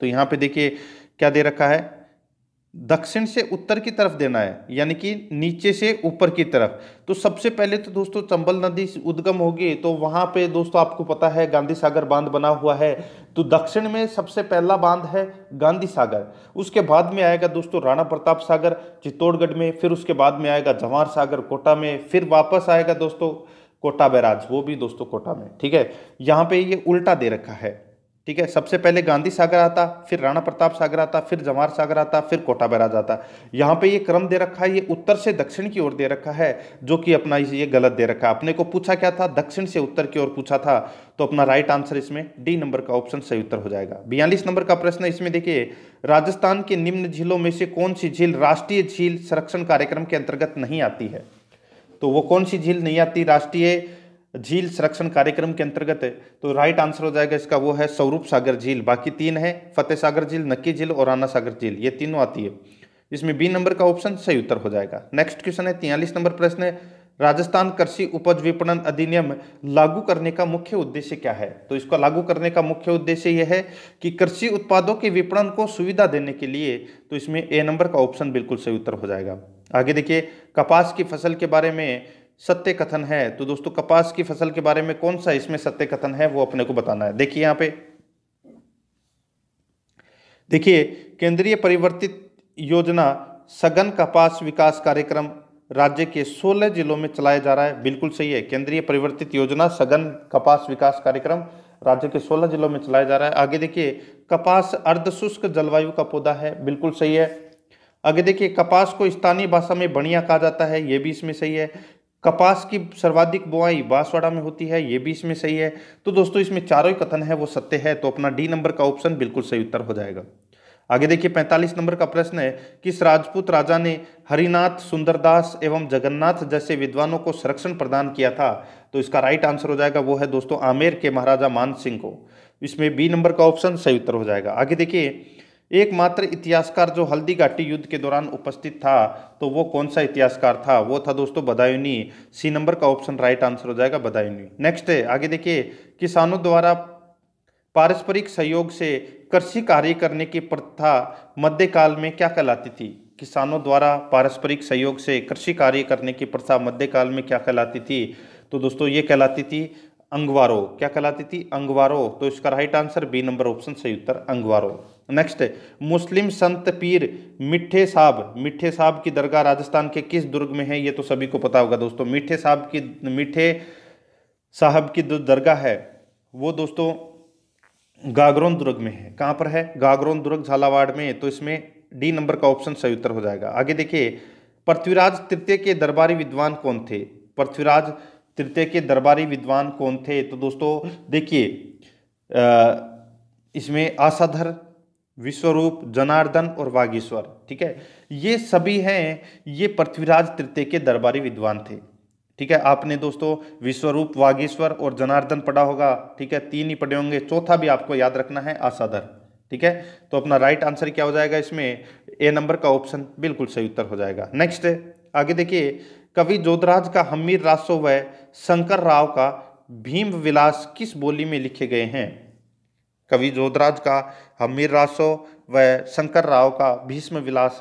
तो यहाँ पे देखिए क्या दे रखा है दक्षिण से उत्तर की तरफ देना है यानी कि नीचे से ऊपर की तरफ तो सबसे पहले तो दोस्तों चंबल नदी उद्गम होगी तो वहाँ पे दोस्तों आपको पता है गांधी सागर बांध बना हुआ है तो दक्षिण में सबसे पहला बांध है गांधी सागर उसके बाद में आएगा दोस्तों राणा प्रताप सागर चित्तौड़गढ़ में फिर उसके बाद में आएगा जवाहर सागर कोटा में फिर वापस आएगा दोस्तों कोटा बैराज वो भी दोस्तों कोटा में ठीक है यहाँ पे ये उल्टा दे रखा है ठीक है सबसे पहले गांधी सागर आता फिर राणा प्रताप सागर आता फिर जवाहर सागर आता फिर कोटा बैराज आता यहाँ पे ये क्रम दे रखा है ये उत्तर से दक्षिण की ओर दे रखा है जो कि अपना ये गलत दे रखा है अपने को पूछा क्या था दक्षिण से उत्तर की ओर पूछा था तो अपना राइट आंसर इसमें डी नंबर का ऑप्शन सही उत्तर हो जाएगा बयालीस नंबर का प्रश्न इसमें देखिए राजस्थान के निम्न झीलों में से कौन सी झील राष्ट्रीय झील संरक्षण कार्यक्रम के अंतर्गत नहीं आती है तो वो कौन सी झील नहीं आती राष्ट्रीय झील संरक्षण कार्यक्रम के अंतर्गत तो राइट आंसर हो जाएगा इसका वो है स्वरूप सागर झील बाकी तीन है फतेह सागर झील नक्की झील और आना सागर झील ये तीनों आती है इसमें बी नंबर का ऑप्शन सही उत्तर हो जाएगा नेक्स्ट क्वेश्चन है तियालीस नंबर प्रश्न है राजस्थान कृषि उपज विपणन अधिनियम लागू करने का मुख्य उद्देश्य क्या है तो इसको लागू करने का मुख्य उद्देश्य यह है कि कृषि उत्पादों के विपणन को सुविधा देने के लिए तो इसमें ए नंबर का ऑप्शन बिल्कुल सही उत्तर हो जाएगा आगे देखिए कपास की फसल के बारे में सत्य कथन है तो दोस्तों कपास की फसल के बारे में कौन सा इसमें सत्य कथन है वो अपने को बताना है देखिए यहाँ पे देखिए केंद्रीय परिवर्तित योजना सघन कपास विकास कार्यक्रम राज्य के 16 जिलों में चलाया जा रहा है बिल्कुल सही है केंद्रीय परिवर्तित योजना सघन कपास विकास कार्यक्रम राज्य के 16 जिलों में चलाया जा रहा है आगे देखिए कपास अर्धशुष्क जलवायु का पौधा है बिल्कुल सही है आगे देखिए कपास को स्थानीय भाषा में बढ़िया कहा जाता है ये भी इसमें सही है कपास की सर्वाधिक बुआई बांसवाड़ा में होती है ये भी इसमें सही है तो दोस्तों इसमें चारों ही कथन है वो सत्य है तो अपना डी नंबर का ऑप्शन बिल्कुल सही उत्तर हो जाएगा आगे देखिए 45 नंबर का प्रश्न है किस राजपूत राजा ने हरिनाथ सुंदरदास एवं जगन्नाथ जैसे विद्वानों को संरक्षण प्रदान किया था तो इसका राइट आंसर हो जाएगा वो है दोस्तों आमेर के महाराजा मान सिंह को इसमें बी नंबर का ऑप्शन सही उत्तर हो जाएगा आगे देखिए एकमात्र इतिहासकार जो हल्दी घाटी युद्ध के दौरान उपस्थित था तो वो कौन सा इतिहासकार था वो था दोस्तों बदायूनी सी नंबर का ऑप्शन राइट आंसर हो जाएगा बदायूनी नेक्स्ट है आगे देखिए किसानों द्वारा पारस्परिक सहयोग से कृषि कार्य करने की प्रथा मध्यकाल में क्या कहलाती थी किसानों द्वारा पारस्परिक सहयोग से कृषि कार्य करने की प्रथा मध्यकाल में क्या कहलाती थी तो दोस्तों ये कहलाती थी अंगवारो क्या कहलाती थी अंगवारो तो इसका right answer B number option सही उत्तर अंगवारो नेक्स्ट मुस्लिम संत पीर मिठे साहब मिठे साहब की दरगाह राजस्थान के किस दुर्ग में है ये तो सभी को पता होगा दोस्तों मिठे साहब की मिठे साहब की दरगाह है वो दोस्तों गागरोन दुर्ग में है कहाँ पर है गागरोन दुर्ग झालावाड़ में तो इसमें डी नंबर का ऑप्शन सही उत्तर हो जाएगा आगे देखिए पृथ्वीराज तृतीय के दरबारी विद्वान कौन थे पृथ्वीराज तृतीय के दरबारी विद्वान कौन थे तो दोस्तों देखिए इसमें आसाधर विश्वरूप जनार्दन और वागीश्वर ठीक है ये सभी हैं ये पृथ्वीराज तृतीय के दरबारी विद्वान थे ठीक है आपने दोस्तों विश्वरूप वागीश्वर और जनार्दन पढ़ा होगा ठीक है तीन ही पढ़े होंगे चौथा भी आपको याद रखना है आसाधर ठीक है तो अपना राइट आंसर क्या हो जाएगा इसमें ए नंबर का ऑप्शन बिल्कुल सही उत्तर हो जाएगा नेक्स्ट आगे देखिए कवि जोधराज का हमीर रासो वह शंकर राव का भीम विलास किस बोली में लिखे गए हैं कवि जोधराज का हमीर रासो व शंकर राव का भीष्म विलास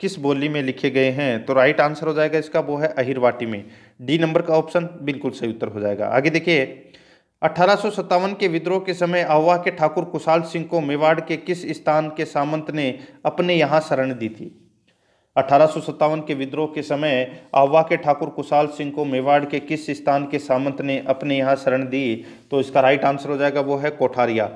किस बोली में लिखे गए हैं तो राइट आंसर हो जाएगा इसका वो है अहिरवाटी में डी नंबर का ऑप्शन बिल्कुल सही उत्तर हो जाएगा आगे देखिए अठारह के विद्रोह के समय आहवा के ठाकुर कुशाल सिंह को मेवाड़ के किस स्थान के सामंत ने अपने यहाँ शरण दी थी अठारह के विद्रोह के समय आवा के ठाकुर कुशाल सिंह को मेवाड़ के किस स्थान के सामंत ने अपने यहाँ शरण दी तो इसका राइट आंसर हो जाएगा वो है कोठारिया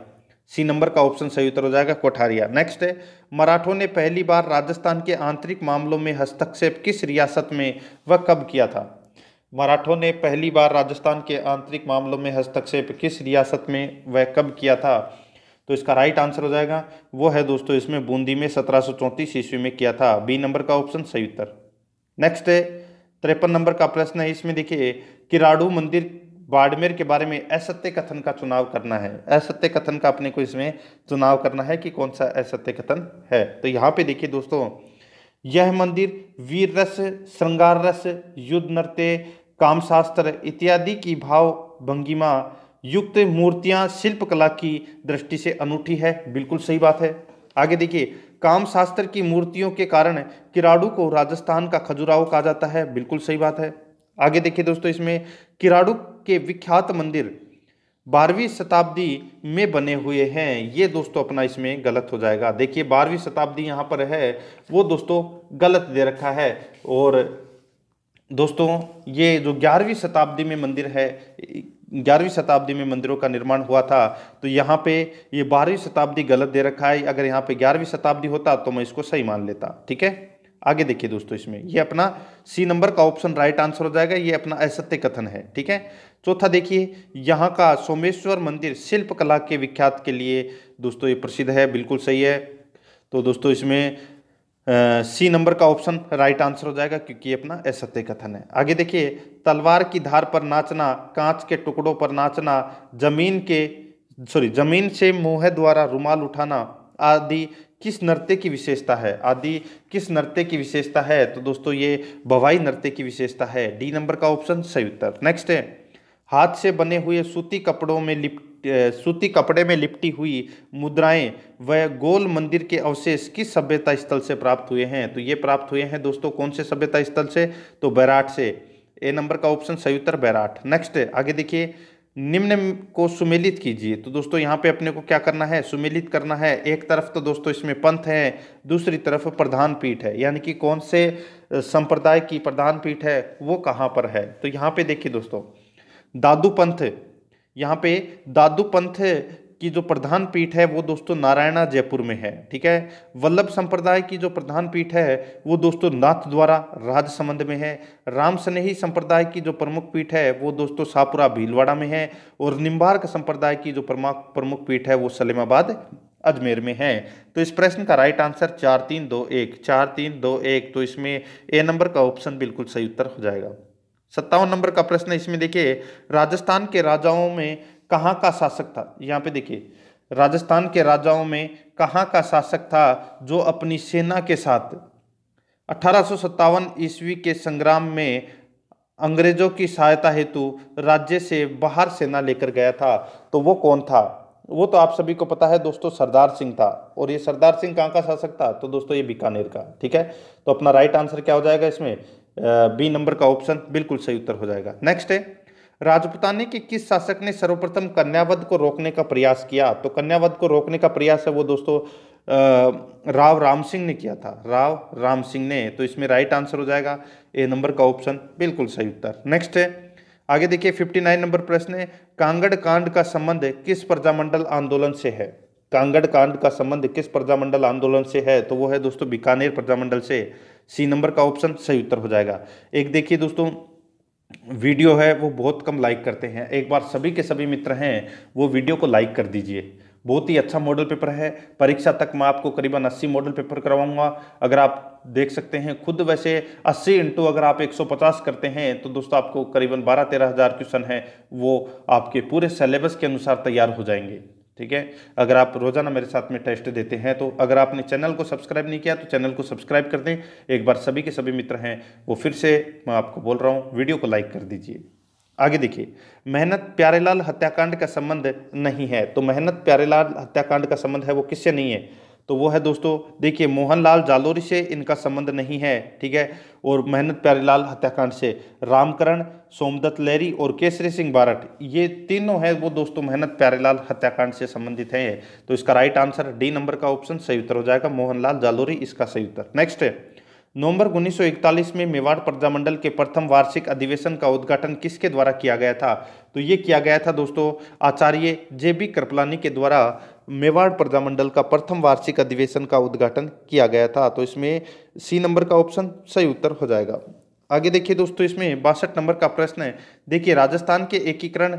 सी नंबर का ऑप्शन सही उत्तर हो जाएगा कोठारिया नेक्स्ट है मराठों ने पहली बार राजस्थान के आंतरिक मामलों में हस्तक्षेप किस रियासत में व कब किया था मराठों ने पहली बार राजस्थान के आंतरिक मामलों में हस्तक्षेप किस रियासत में वह कब किया था तो इसका राइट आंसर हो जाएगा वो है दोस्तों इसमें बूंदी में सत्रह सौ ईस्वी में किया था बी नंबर का ऑप्शन सही उत्तर नेक्स्ट है तिरपन नंबर का प्रश्न है इसमें देखिए किराड़ू मंदिर बाड़मेर के बारे में असत्य कथन का चुनाव करना है असत्य कथन का अपने को इसमें चुनाव करना है कि कौन सा असत्य कथन है तो यहाँ पे देखिए दोस्तों यह मंदिर वीर रस श्रृंगार रस युद्ध नृत्य कामशास्त्र इत्यादि की भाव भंगिमा युक्त मूर्तियां कला की दृष्टि से अनूठी है बिल्कुल सही बात है आगे देखिए कामशास्त्र की मूर्तियों के कारण किराड़ू को राजस्थान का खजुराहो कहा जाता है बिल्कुल सही बात है आगे देखिए दोस्तों इसमें किराड़ू के विख्यात मंदिर बारहवीं शताब्दी में बने हुए हैं ये दोस्तों अपना इसमें गलत हो जाएगा देखिए बारहवीं शताब्दी यहाँ पर है वो दोस्तों गलत दे रखा है और दोस्तों ये जो ग्यारहवीं शताब्दी में मंदिर है ग्यारहवीं शताब्दी में मंदिरों का निर्माण हुआ था तो यहाँ पे ये बारहवीं शताब्दी गलत दे रखा है अगर यहाँ पे ग्यारहवीं शताब्दी होता तो मैं इसको सही मान लेता ठीक है आगे देखिए दोस्तों इसमें ये अपना सी नंबर का ऑप्शन राइट आंसर हो जाएगा ये अपना असत्य कथन है ठीक है चौथा देखिए यहाँ का सोमेश्वर मंदिर शिल्प कला के विख्यात के लिए दोस्तों ये प्रसिद्ध है बिल्कुल सही है तो दोस्तों इसमें सी नंबर का ऑप्शन राइट आंसर हो जाएगा क्योंकि ये अपना असत्य कथन है आगे देखिए तलवार की धार पर नाचना कांच के टुकड़ों पर नाचना जमीन के सॉरी जमीन से मोह द्वारा रुमाल उठाना आदि किस नृत्य की विशेषता है आदि किस नृत्य की विशेषता है तो दोस्तों ये बवाई नृत्य की विशेषता है डी नंबर का ऑप्शन सही उत्तर नेक्स्ट है हाथ से बने हुए सूती कपड़ों में लिप सूती कपड़े में लिपटी हुई मुद्राएं व गोल मंदिर के अवशेष किस सभ्यता स्थल से प्राप्त हुए हैं तो ये प्राप्त हुए हैं दोस्तों कौन से सभ्यता स्थल से तो बैराट से ए नंबर का ऑप्शन उत्तर बैराट नेक्स्ट आगे देखिए निम्न को सुमेलित कीजिए तो दोस्तों यहाँ पे अपने को क्या करना है सुमेलित करना है एक तरफ तो दोस्तों इसमें पंथ है दूसरी तरफ प्रधान पीठ है यानी कि कौन से संप्रदाय की प्रधान पीठ है वो कहाँ पर है तो यहाँ पे देखिए दोस्तों दादू पंथ यहाँ पे दादू पंथ की जो प्रधान पीठ है वो दोस्तों नारायणा जयपुर में है ठीक है वल्लभ संप्रदाय की जो प्रधान पीठ है वो दोस्तों नाथ द्वारा राजसमंद में है राम स्नेही संप्रदाय की जो प्रमुख पीठ है वो दोस्तों सापुरा भीलवाड़ा में है और निम्बार्क संप्रदाय की जो प्रमुख पीठ है वो सलेमाबाद अजमेर में है तो इस प्रश्न का राइट आंसर चार तीन दो एक चार तीन दो एक तो इसमें ए नंबर का ऑप्शन बिल्कुल सही उत्तर हो जाएगा सत्तावन नंबर का प्रश्न इसमें देखिए राजस्थान के राजाओं में कहाँ का शासक था यहाँ पे देखिए राजस्थान के राजाओं में कहाँ का शासक था जो अपनी सेना के साथ अठारह ईस्वी के संग्राम में अंग्रेजों की सहायता हेतु राज्य से बाहर सेना लेकर गया था तो वो कौन था वो तो आप सभी को पता है दोस्तों सरदार सिंह था और ये सरदार सिंह कहाँ का शासक था तो दोस्तों ये बीकानेर का ठीक है तो अपना राइट आंसर क्या हो जाएगा इसमें बी नंबर का ऑप्शन बिल्कुल सही उत्तर हो जाएगा नेक्स्ट है राजपुताने के किस शासक ने सर्वप्रथम कन्यावध को रोकने का प्रयास किया तो कन्यावध को रोकने का प्रयास है वो दोस्तों राव राम सिंह ने किया था राव राम सिंह ने तो इसमें राइट आंसर हो जाएगा ए नंबर का ऑप्शन बिल्कुल सही उत्तर नेक्स्ट है आगे देखिए 59 नंबर प्रश्न है कांगड़ कांड का संबंध किस प्रजामंडल आंदोलन से है कांगड़ कांड का संबंध किस प्रजामंडल आंदोलन से है तो वो है दोस्तों बीकानेर प्रजामंडल से सी नंबर का ऑप्शन सही उत्तर हो जाएगा एक देखिए दोस्तों वीडियो है वो बहुत कम लाइक करते हैं एक बार सभी के सभी मित्र हैं वो वीडियो को लाइक कर दीजिए बहुत ही अच्छा मॉडल पेपर है परीक्षा तक मैं आपको करीबन 80 मॉडल पेपर करवाऊंगा अगर आप देख सकते हैं खुद वैसे 80 इंटू अगर आप 150 करते हैं तो दोस्तों आपको करीबन बारह तेरह हज़ार क्वेश्चन हैं वो आपके पूरे सिलेबस के अनुसार तैयार हो जाएंगे ठीक है अगर आप रोज़ाना मेरे साथ में टेस्ट देते हैं तो अगर आपने चैनल को सब्सक्राइब नहीं किया तो चैनल को सब्सक्राइब कर दें एक बार सभी के सभी मित्र हैं वो फिर से मैं आपको बोल रहा हूँ वीडियो को लाइक कर दीजिए आगे देखिए मेहनत प्यारेलाल हत्याकांड का संबंध नहीं है तो मेहनत प्यारेलाल हत्याकांड का संबंध है वो किससे नहीं है तो वो है दोस्तों देखिए मोहनलाल जालोरी से इनका संबंध नहीं है ठीक है और मेहनत प्यारीलाल हत्याकांड से रामकरण सोमदत्त लहरी और केसरी सिंह बारट ये तीनों है वो दोस्तों मेहनत प्यारीलाल हत्याकांड से संबंधित हैं तो इसका राइट आंसर डी नंबर का ऑप्शन सही उत्तर हो जाएगा मोहनलाल जालोरी इसका सही उत्तर नेक्स्ट है नवंबर 1941 में मेवाड़ प्रजामंडल के प्रथम वार्षिक अधिवेशन का उद्घाटन किसके द्वारा किया गया था तो ये किया गया था दोस्तों आचार्य जे बी कृपलानी के द्वारा मेवाड़ प्रजामंडल का प्रथम वार्षिक अधिवेशन का उद्घाटन किया गया था तो इसमें सी नंबर का ऑप्शन सही उत्तर हो जाएगा आगे देखिए दोस्तों इसमें बासठ नंबर का प्रश्न है देखिए राजस्थान के एकीकरण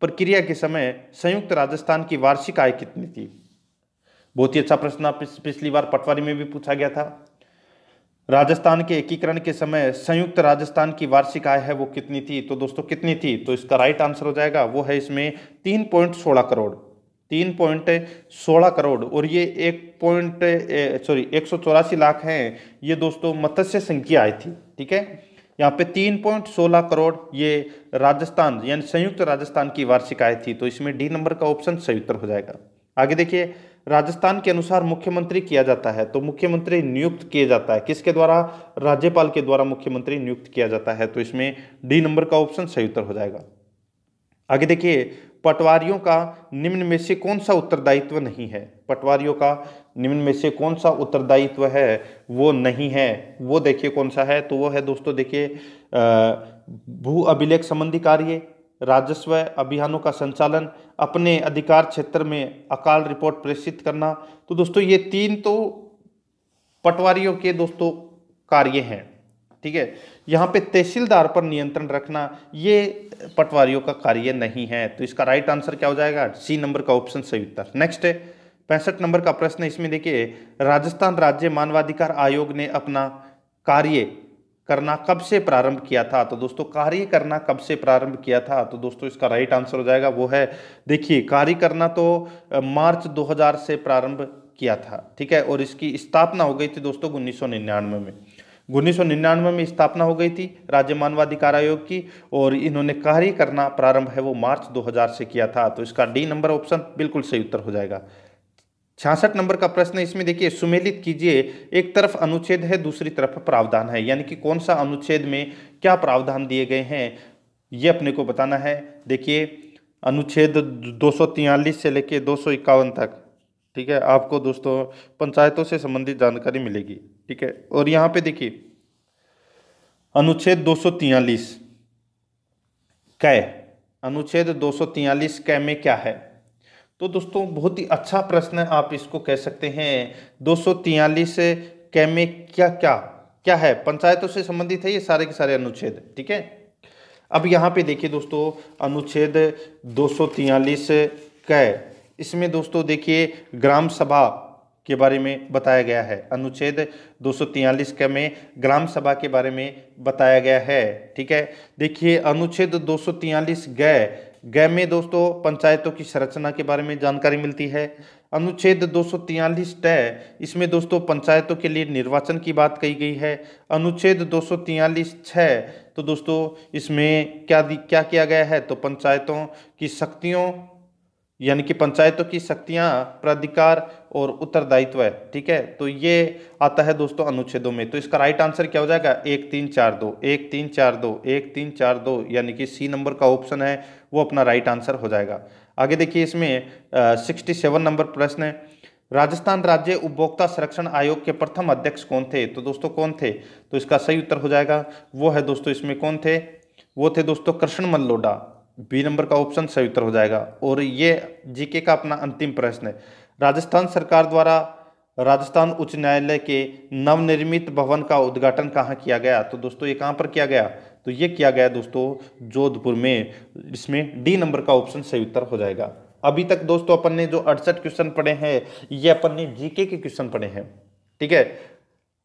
प्रक्रिया के समय संयुक्त राजस्थान की वार्षिक आय कितनी थी बहुत ही अच्छा प्रश्न आप पिछली बार पटवारी में भी पूछा गया था राजस्थान के एकीकरण के समय संयुक्त राजस्थान की वार्षिक आय है वो कितनी थी तो दोस्तों कितनी थी तो इसका राइट आंसर हो जाएगा वो है इसमें तीन पॉइंट सोलह करोड़ तीन पॉइंट सोलह करोड़ और ये एक पॉइंट सॉरी एक सौ चौरासी लाख हैं ये दोस्तों मत्स्य संख्या आई थी ठीक है यहाँ पे तीन पॉइंट सोलह करोड़ ये राजस्थान यानी संयुक्त राजस्थान की वार्षिक आय थी तो इसमें डी नंबर का ऑप्शन सही उत्तर हो जाएगा आगे देखिए राजस्थान के अनुसार मुख्यमंत्री किया जाता है तो मुख्यमंत्री नियुक्त किया जाता है किसके द्वारा राज्यपाल के द्वारा मुख्यमंत्री नियुक्त किया जाता है तो इसमें डी नंबर का ऑप्शन सही उत्तर हो जाएगा आगे देखिए पटवारियों का निम्न में से कौन सा उत्तरदायित्व नहीं है पटवारियों का निम्न में से कौन सा उत्तरदायित्व है वो नहीं है वो देखिए कौन सा है तो वो है दोस्तों देखिए भू अभिलेख संबंधी कार्य राजस्व अभियानों का संचालन अपने अधिकार क्षेत्र में अकाल रिपोर्ट प्रेषित करना तो दोस्तों ये तीन तो पटवारियों के दोस्तों कार्य हैं ठीक है यहाँ पे तहसीलदार पर नियंत्रण रखना ये पटवारियों का कार्य नहीं है तो इसका राइट आंसर क्या हो जाएगा सी नंबर का ऑप्शन सही उत्तर नेक्स्ट है पैंसठ नंबर का प्रश्न इसमें देखिए राजस्थान राज्य मानवाधिकार आयोग ने अपना कार्य करना कब से प्रारंभ किया था तो दोस्तों कार्य करना कब से प्रारंभ किया था तो दोस्तों इसका राइट आंसर हो जाएगा वो है देखिए कार्य करना तो मार्च 2000 से प्रारंभ किया था ठीक है और इसकी स्थापना हो गई थी दोस्तों उन्नीस में उन्नीस में स्थापना हो गई थी राज्य मानवाधिकार आयोग की और इन्होंने कार्य करना प्रारंभ है वो मार्च 2000 से किया था तो इसका डी नंबर ऑप्शन बिल्कुल सही उत्तर हो जाएगा छियासठ नंबर का प्रश्न इसमें देखिए सुमेलित कीजिए एक तरफ अनुच्छेद है दूसरी तरफ प्रावधान है यानी कि कौन सा अनुच्छेद में क्या प्रावधान दिए गए हैं ये अपने को बताना है देखिए अनुच्छेद दो से लेके दो तक ठीक है आपको दोस्तों पंचायतों से संबंधित जानकारी मिलेगी ठीक है और यहां पे देखिए अनुच्छेद 243 कै अनुच्छेद 243 कै में क्या है तो दोस्तों बहुत ही अच्छा प्रश्न है आप इसको कह सकते हैं 243 कै में क्या क्या क्या है पंचायतों से संबंधित है ये सारे के सारे अनुच्छेद ठीक है अब यहां पे देखिए दोस्तों अनुच्छेद 243 कै इसमें दोस्तों देखिए ग्राम सभा के बारे में बताया गया है अनुच्छेद दो के में ग्राम सभा के बारे में बताया गया है ठीक है देखिए अनुच्छेद दो सौ गय में दोस्तों पंचायतों की संरचना के बारे में जानकारी मिलती है अनुच्छेद दो सौ इसमें दोस्तों पंचायतों के लिए निर्वाचन की बात कही गई है अनुच्छेद दो छः तो दोस्तों इसमें क्या क्या किया गया है तो पंचायतों की शक्तियों यानी कि पंचायतों की शक्तियाँ प्राधिकार और उत्तरदायित्व है ठीक है तो ये आता है दोस्तों अनुच्छेदों में तो इसका राइट आंसर क्या हो जाएगा एक तीन चार दो एक तीन चार दो एक तीन चार दो यानी कि सी नंबर का ऑप्शन है वो अपना राइट आंसर हो जाएगा आगे देखिए इसमें सिक्सटी सेवन नंबर प्रश्न है राजस्थान राज्य उपभोक्ता संरक्षण आयोग के प्रथम अध्यक्ष कौन थे तो दोस्तों कौन थे तो इसका सही उत्तर हो जाएगा वो है दोस्तों इसमें कौन थे वो थे दोस्तों कृष्ण मल्लोडा बी नंबर का ऑप्शन सही उत्तर हो जाएगा और ये जीके का अपना अंतिम प्रश्न है राजस्थान सरकार द्वारा राजस्थान उच्च न्यायालय के नवनिर्मित भवन का उद्घाटन कहाँ किया गया तो दोस्तों ये कहाँ पर किया गया तो ये किया गया दोस्तों जोधपुर में इसमें डी नंबर का ऑप्शन सही उत्तर हो जाएगा अभी तक दोस्तों अपन ने जो अड़सठ क्वेश्चन पढ़े हैं ये अपन ने जीके के क्वेश्चन पढ़े हैं ठीक है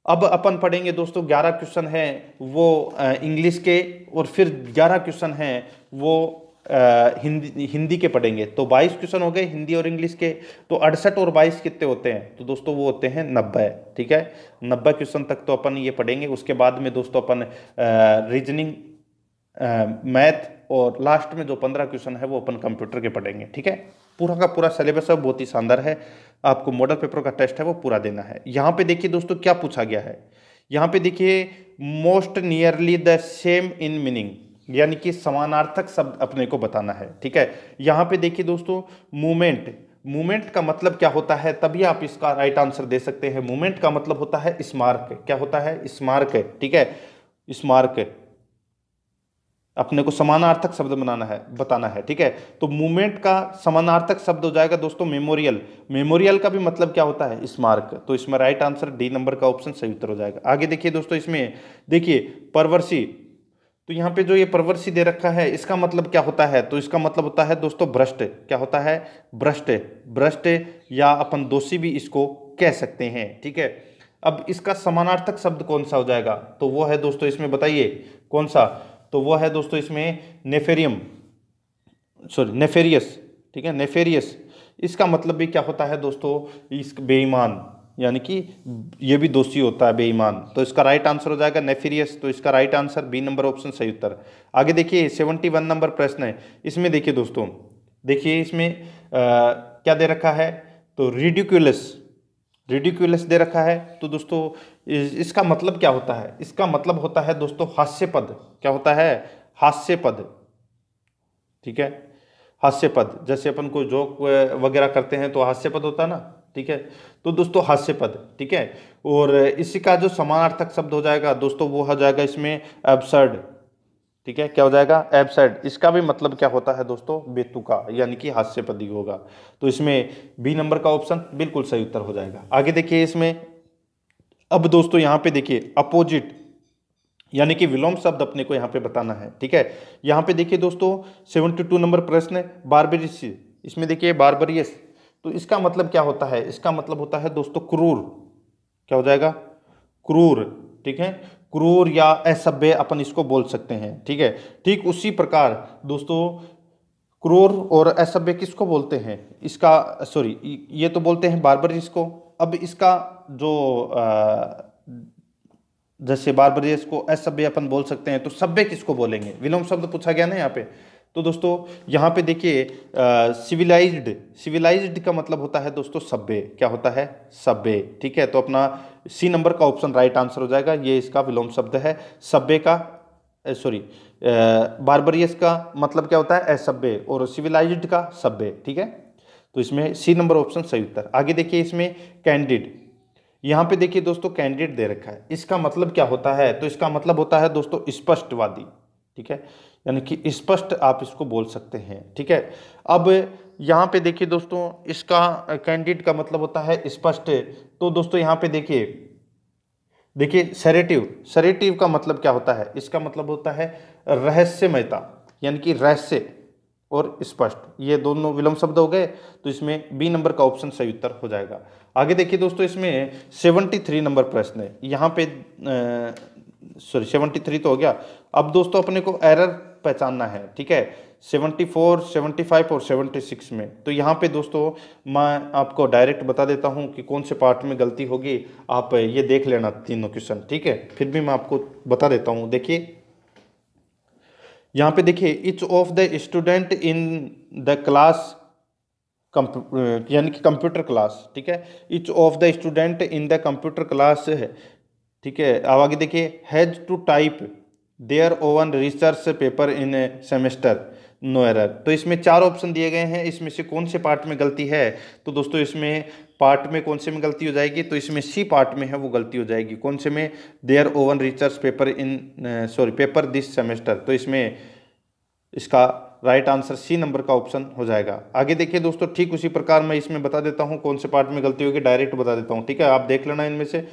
अब अपन पढ़ेंगे दोस्तों ग्यारह क्वेश्चन हैं वो इंग्लिश के और फिर ग्यारह क्वेश्चन हैं वो हिंदी हिंदी के पढ़ेंगे तो 22 क्वेश्चन हो गए हिंदी और इंग्लिश के तो अड़सठ और 22 कितने होते हैं तो दोस्तों वो होते हैं नब्बे ठीक है नब्बे क्वेश्चन तक तो अपन ये पढ़ेंगे उसके बाद में दोस्तों अपन रीजनिंग मैथ और लास्ट में जो पंद्रह क्वेश्चन है वो अपन कंप्यूटर के पढ़ेंगे ठीक है पूरा का पूरा सिलेबस है बहुत ही शानदार है आपको मॉडल पेपर का टेस्ट है वो पूरा देना है यहाँ पे देखिए दोस्तों क्या पूछा गया है यहाँ पे देखिए most nearly the same in meaning यानी कि समानार्थक शब्द अपने को बताना है ठीक है यहाँ पे देखिए दोस्तों मूमेंट मूवमेंट का मतलब क्या होता है तभी आप इसका राइट आंसर दे सकते हैं मूवमेंट का मतलब होता है स्मारक क्या होता है स्मारक ठीक है स्मारक अपने को समानार्थक शब्द बनाना है बताना है ठीक है तो मूवमेंट का समानार्थक शब्द हो जाएगा दोस्तों मेमोरियल मेमोरियल का भी मतलब क्या होता है स्मारक तो इसमें राइट आंसर डी नंबर का ऑप्शन सही उत्तर हो जाएगा आगे देखिए दोस्तों इसमें देखिए परवरसी तो यहाँ पे जो ये परवरसी दे रखा है इसका मतलब क्या होता है तो इसका मतलब होता है दोस्तों भ्रष्ट क्या होता है भ्रष्ट भ्रष्ट या अपन दोषी भी इसको कह सकते हैं ठीक है अब इसका समानार्थक शब्द कौन सा हो जाएगा तो वो है दोस्तों इसमें बताइए कौन सा तो वो है दोस्तों इसमें नेफेरियम सॉरी नेफेरियस ठीक है नेफेरियस इसका मतलब भी क्या होता है दोस्तों इस बेईमान यानी कि ये भी दोषी होता है बेईमान तो इसका राइट आंसर हो जाएगा नेफिरियस तो इसका right answer B number option सही उत्तर आगे देखिए सेवेंटी वन नंबर प्रश्न है इसमें देखिए दोस्तों देखिए इसमें आ, क्या दे रखा है तो रिडिक्यूलस रिडिक्यूलस दे रखा है तो दोस्तों इसका मतलब क्या होता है इसका मतलब होता है दोस्तों हास्यपद क्या होता है हास्यपद ठीक है हास्यपद जैसे अपन को जोक वगैरह करते हैं तो हास्यपद होता है ना ठीक है तो दोस्तों हास्यपद ठीक है और इसी का जो समानार्थक शब्द हो जाएगा दोस्तों वो हो जाएगा इसमें एबसर्ड ठीक है क्या हो जाएगा एबसर्ड इसका भी मतलब क्या होता है दोस्तों बेतुका यानी कि हास्यपदी होगा तो इसमें बी नंबर का ऑप्शन बिल्कुल सही उत्तर हो जाएगा आगे देखिए इसमें अब दोस्तों यहां पे देखिए अपोजिट यानी कि विलोम शब्द अपने को यहाँ पे बताना है ठीक है यहाँ पे देखिए दोस्तों सेवेंटी टू नंबर प्रश्न बारबरी बारबेरिस इसमें देखिए बारबरियस तो इसका मतलब क्या होता है इसका मतलब होता है दोस्तों क्रूर क्या हो जाएगा क्रूर ठीक है क्रूर या असभ्य अपन इसको बोल सकते हैं ठीक है ठीक उसी प्रकार दोस्तों क्रूर और असभ्य किसको बोलते हैं इसका सॉरी ये तो बोलते हैं बार को इसको अब इसका जो जैसे बार बार इसको असभ्य अपन बोल सकते हैं तो सभ्य किसको बोलेंगे विलोम शब्द पूछा गया ना यहाँ पे तो दोस्तों यहाँ पे देखिए सिविलाइज्ड सिविलाइज्ड का मतलब होता है दोस्तों सभ्य क्या होता है सभ्य ठीक है तो अपना सी नंबर का ऑप्शन राइट आंसर हो जाएगा ये इसका विलोम शब्द है सभ्य का सॉरी बारबरियस का मतलब क्या होता है असभ्य और सिविलाइज्ड का सभ्य ठीक है तो इसमें सी नंबर ऑप्शन सही उत्तर आगे देखिए इसमें कैंडिड यहाँ पे देखिए दोस्तों कैंडिडेट दे रखा है इसका मतलब क्या होता है तो इसका मतलब होता है दोस्तों स्पष्टवादी ठीक है यानी कि स्पष्ट आप इसको बोल सकते हैं ठीक है अब यहाँ पे देखिए दोस्तों इसका कैंडिडेट का मतलब होता है स्पष्ट तो दोस्तों यहाँ पे देखिए देखिए सरेटिव सरेटिव का मतलब क्या होता है इसका मतलब होता है रहस्यमयता यानी कि रहस्य और स्पष्ट ये दोनों विलंब शब्द हो गए तो इसमें बी नंबर का ऑप्शन सही उत्तर हो जाएगा आगे देखिए दोस्तों इसमें सेवेंटी थ्री नंबर प्रश्न है यहाँ पे सॉरी सेवेंटी थ्री तो हो गया अब दोस्तों अपने को एरर पहचानना है ठीक है सेवेंटी फोर सेवेंटी फाइव और सेवेंटी सिक्स में तो यहाँ पे दोस्तों मैं आपको डायरेक्ट बता देता हूँ कि कौन से पार्ट में गलती होगी आप ये देख लेना तीनों क्वेश्चन ठीक है फिर भी मैं आपको बता देता हूँ देखिए यहाँ पे देखिए each of the student in the class यानी कि कंप्यूटर क्लास ठीक है each of the student in the computer class है ठीक है अब आगे देखिए has to type their own research paper in semester no error तो इसमें चार ऑप्शन दिए गए हैं इसमें से कौन से पार्ट में गलती है तो दोस्तों इसमें पार्ट में कौन से में गलती हो जाएगी तो इसमें सी पार्ट में है वो गलती हो जाएगी कौन से में their own research paper in sorry paper this semester तो इसमें इसका राइट आंसर सी नंबर का ऑप्शन हो जाएगा आगे देखिए दोस्तों ठीक उसी प्रकार मैं इसमें बता देता हूँ कौन से पार्ट में गलती होगी डायरेक्ट बता देता हूँ ठीक है आप देख लेना इनमें से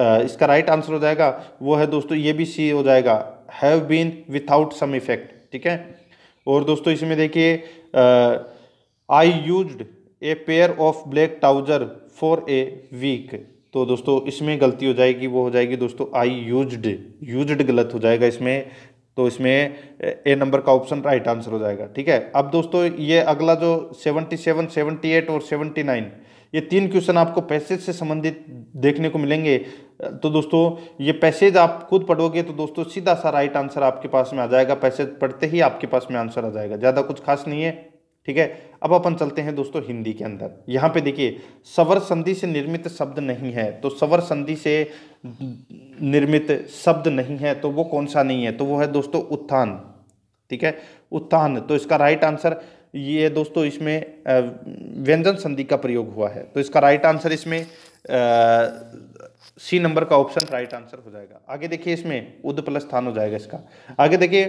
इसका राइट आंसर हो जाएगा वो है दोस्तों ये भी सी हो जाएगा have been without some effect ठीक है और दोस्तों इसमें देखिए I use a pair of black trouser for a week तो दोस्तों इसमें गलती हो जाएगी वो हो जाएगी दोस्तों आई यूज्ड यूज्ड गलत हो जाएगा इसमें तो इसमें ए नंबर का ऑप्शन राइट आंसर हो जाएगा ठीक है अब दोस्तों ये अगला जो सेवनटी सेवन सेवनटी एट और सेवनटी नाइन ये तीन क्वेश्चन आपको पैसेज से संबंधित देखने को मिलेंगे तो दोस्तों ये पैसेज आप खुद पढ़ोगे तो दोस्तों सीधा सा राइट आंसर आपके पास में आ जाएगा पैसेज पढ़ते ही आपके पास में आंसर आ जाएगा ज़्यादा कुछ खास नहीं है ठीक है अब अपन चलते हैं दोस्तों हिंदी के अंदर यहाँ पे देखिए सवर संधि से निर्मित शब्द नहीं है तो सवर संधि से निर्मित शब्द नहीं है तो वो कौन सा नहीं है तो वो है दोस्तों उत्थान ठीक है उत्थान तो इसका राइट आंसर ये दोस्तों इसमें व्यंजन संधि का प्रयोग हुआ है तो इसका राइट आंसर इसमें सी नंबर का ऑप्शन राइट आंसर हो जाएगा आगे देखिए इसमें उद प्लस स्थान हो जाएगा इसका आगे देखिए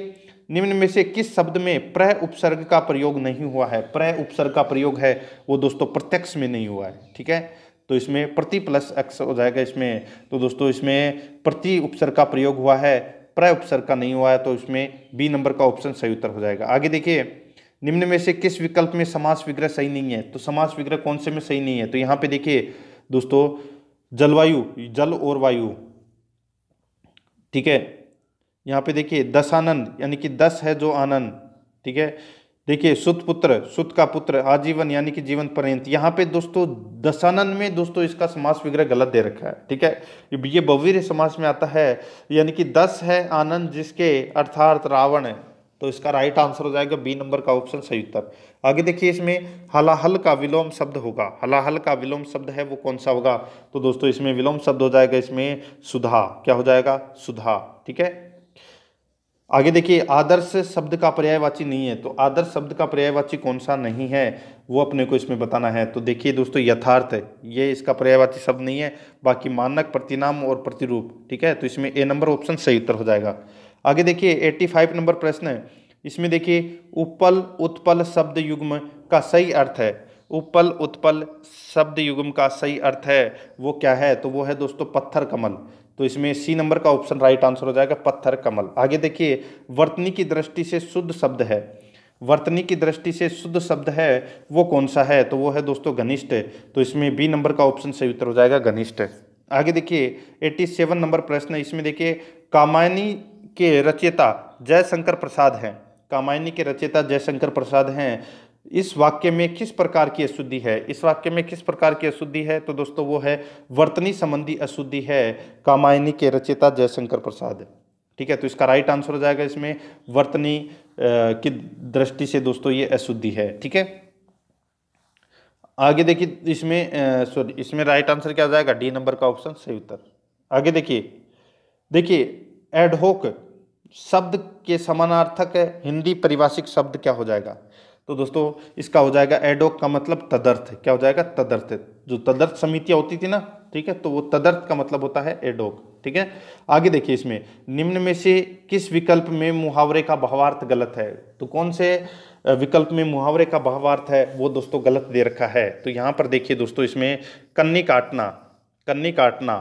निम्न में से किस शब्द में प्र उपसर्ग का प्रयोग नहीं हुआ है प्र उपसर्ग का प्रयोग है वो दोस्तों प्रत्यक्ष में नहीं हुआ है ठीक है तो इसमें प्रति प्लस एक्स हो जाएगा इसमें तो दोस्तों इसमें प्रति उपसर्ग का प्रयोग हुआ है प्र उपसर्ग का नहीं हुआ है तो इसमें बी नंबर का ऑप्शन सही उत्तर हो जाएगा आगे देखिए निम्न में से किस विकल्प में समास विग्रह सही नहीं है तो समास विग्रह कौन से में सही नहीं है तो यहाँ पे देखिए दोस्तों जलवायु जल और वायु ठीक है यहाँ पे देखिए दस आनंद यानी कि दस है जो आनंद ठीक है देखिए सुत पुत्र सुत का पुत्र आजीवन यानी कि जीवन पर्यंत यहाँ पे दोस्तों दशानन में दोस्तों इसका समास विग्रह गलत दे रखा है ठीक है ये बवीर समास में आता है यानी कि दस है आनंद जिसके अर्थार्थ रावण तो इसका राइट आंसर हो जाएगा बी नंबर का ऑप्शन सही उत्तर आगे देखिए इसमें हलाहल का विलोम शब्द होगा हलाहल का विलोम शब्द है वो कौन सा होगा तो दोस्तों इसमें विलोम शब्द हो जाएगा इसमें सुधा क्या हो जाएगा सुधा ठीक है आगे देखिए आदर्श शब्द का पर्यायवाची नहीं है तो आदर्श शब्द का पर्यायवाची कौन सा नहीं है वो अपने को इसमें बताना है तो देखिए दोस्तों यथार्थ है ये इसका पर्यायवाची शब्द नहीं है बाकी मानक प्रतिनाम और प्रतिरूप ठीक है तो इसमें ए नंबर ऑप्शन सही उत्तर हो जाएगा आगे देखिए 85 नंबर प्रश्न है इसमें देखिए उपल उत्पल शब्द युग्म का सही अर्थ है उपल उत्पल शब्द युग्म का सही अर्थ है वो क्या है तो वो है दोस्तों पत्थर कमल तो इसमें सी नंबर का ऑप्शन राइट आंसर हो जाएगा पत्थर कमल आगे देखिए वर्तनी की दृष्टि से शुद्ध शब्द है वर्तनी की दृष्टि से शुद्ध शब्द है वो कौन सा है तो वो है दोस्तों घनिष्ठ तो इसमें बी नंबर का ऑप्शन सही उत्तर हो जाएगा घनिष्ठ आगे देखिए 87 नंबर प्रश्न इसमें देखिए कामायनी के रचयिता जयशंकर प्रसाद हैं कामायनी के रचयिता जयशंकर प्रसाद हैं इस वाक्य में किस प्रकार की अशुद्धि है इस वाक्य में किस प्रकार की अशुद्धि है तो दोस्तों वो है वर्तनी संबंधी अशुद्धि है कामायनी के रचयिता जयशंकर प्रसाद ठीक है तो इसका राइट आंसर हो जाएगा इसमें वर्तनी की दृष्टि से दोस्तों ये अशुद्धि है ठीक है आगे देखिए इसमें सॉरी इसमें राइट आंसर क्या हो जाएगा डी नंबर का ऑप्शन सही उत्तर आगे देखिए देखिए एडहोक शब्द के समानार्थक हिंदी परिभाषिक शब्द क्या हो जाएगा तो दोस्तों इसका हो जाएगा एडोक का मतलब तदर्थ क्या हो जाएगा तदर्थ जो तदर्थ समितियाँ होती थी ना ठीक है तो वो तदर्थ का मतलब होता है एडोक ठीक है आगे देखिए इसमें निम्न में से किस विकल्प में मुहावरे का भावार्थ गलत है तो कौन से विकल्प में मुहावरे का भावार्थ है वो दोस्तों गलत दे रखा है तो यहाँ पर देखिए दोस्तों इसमें कन्नी काटना कन्नी काटना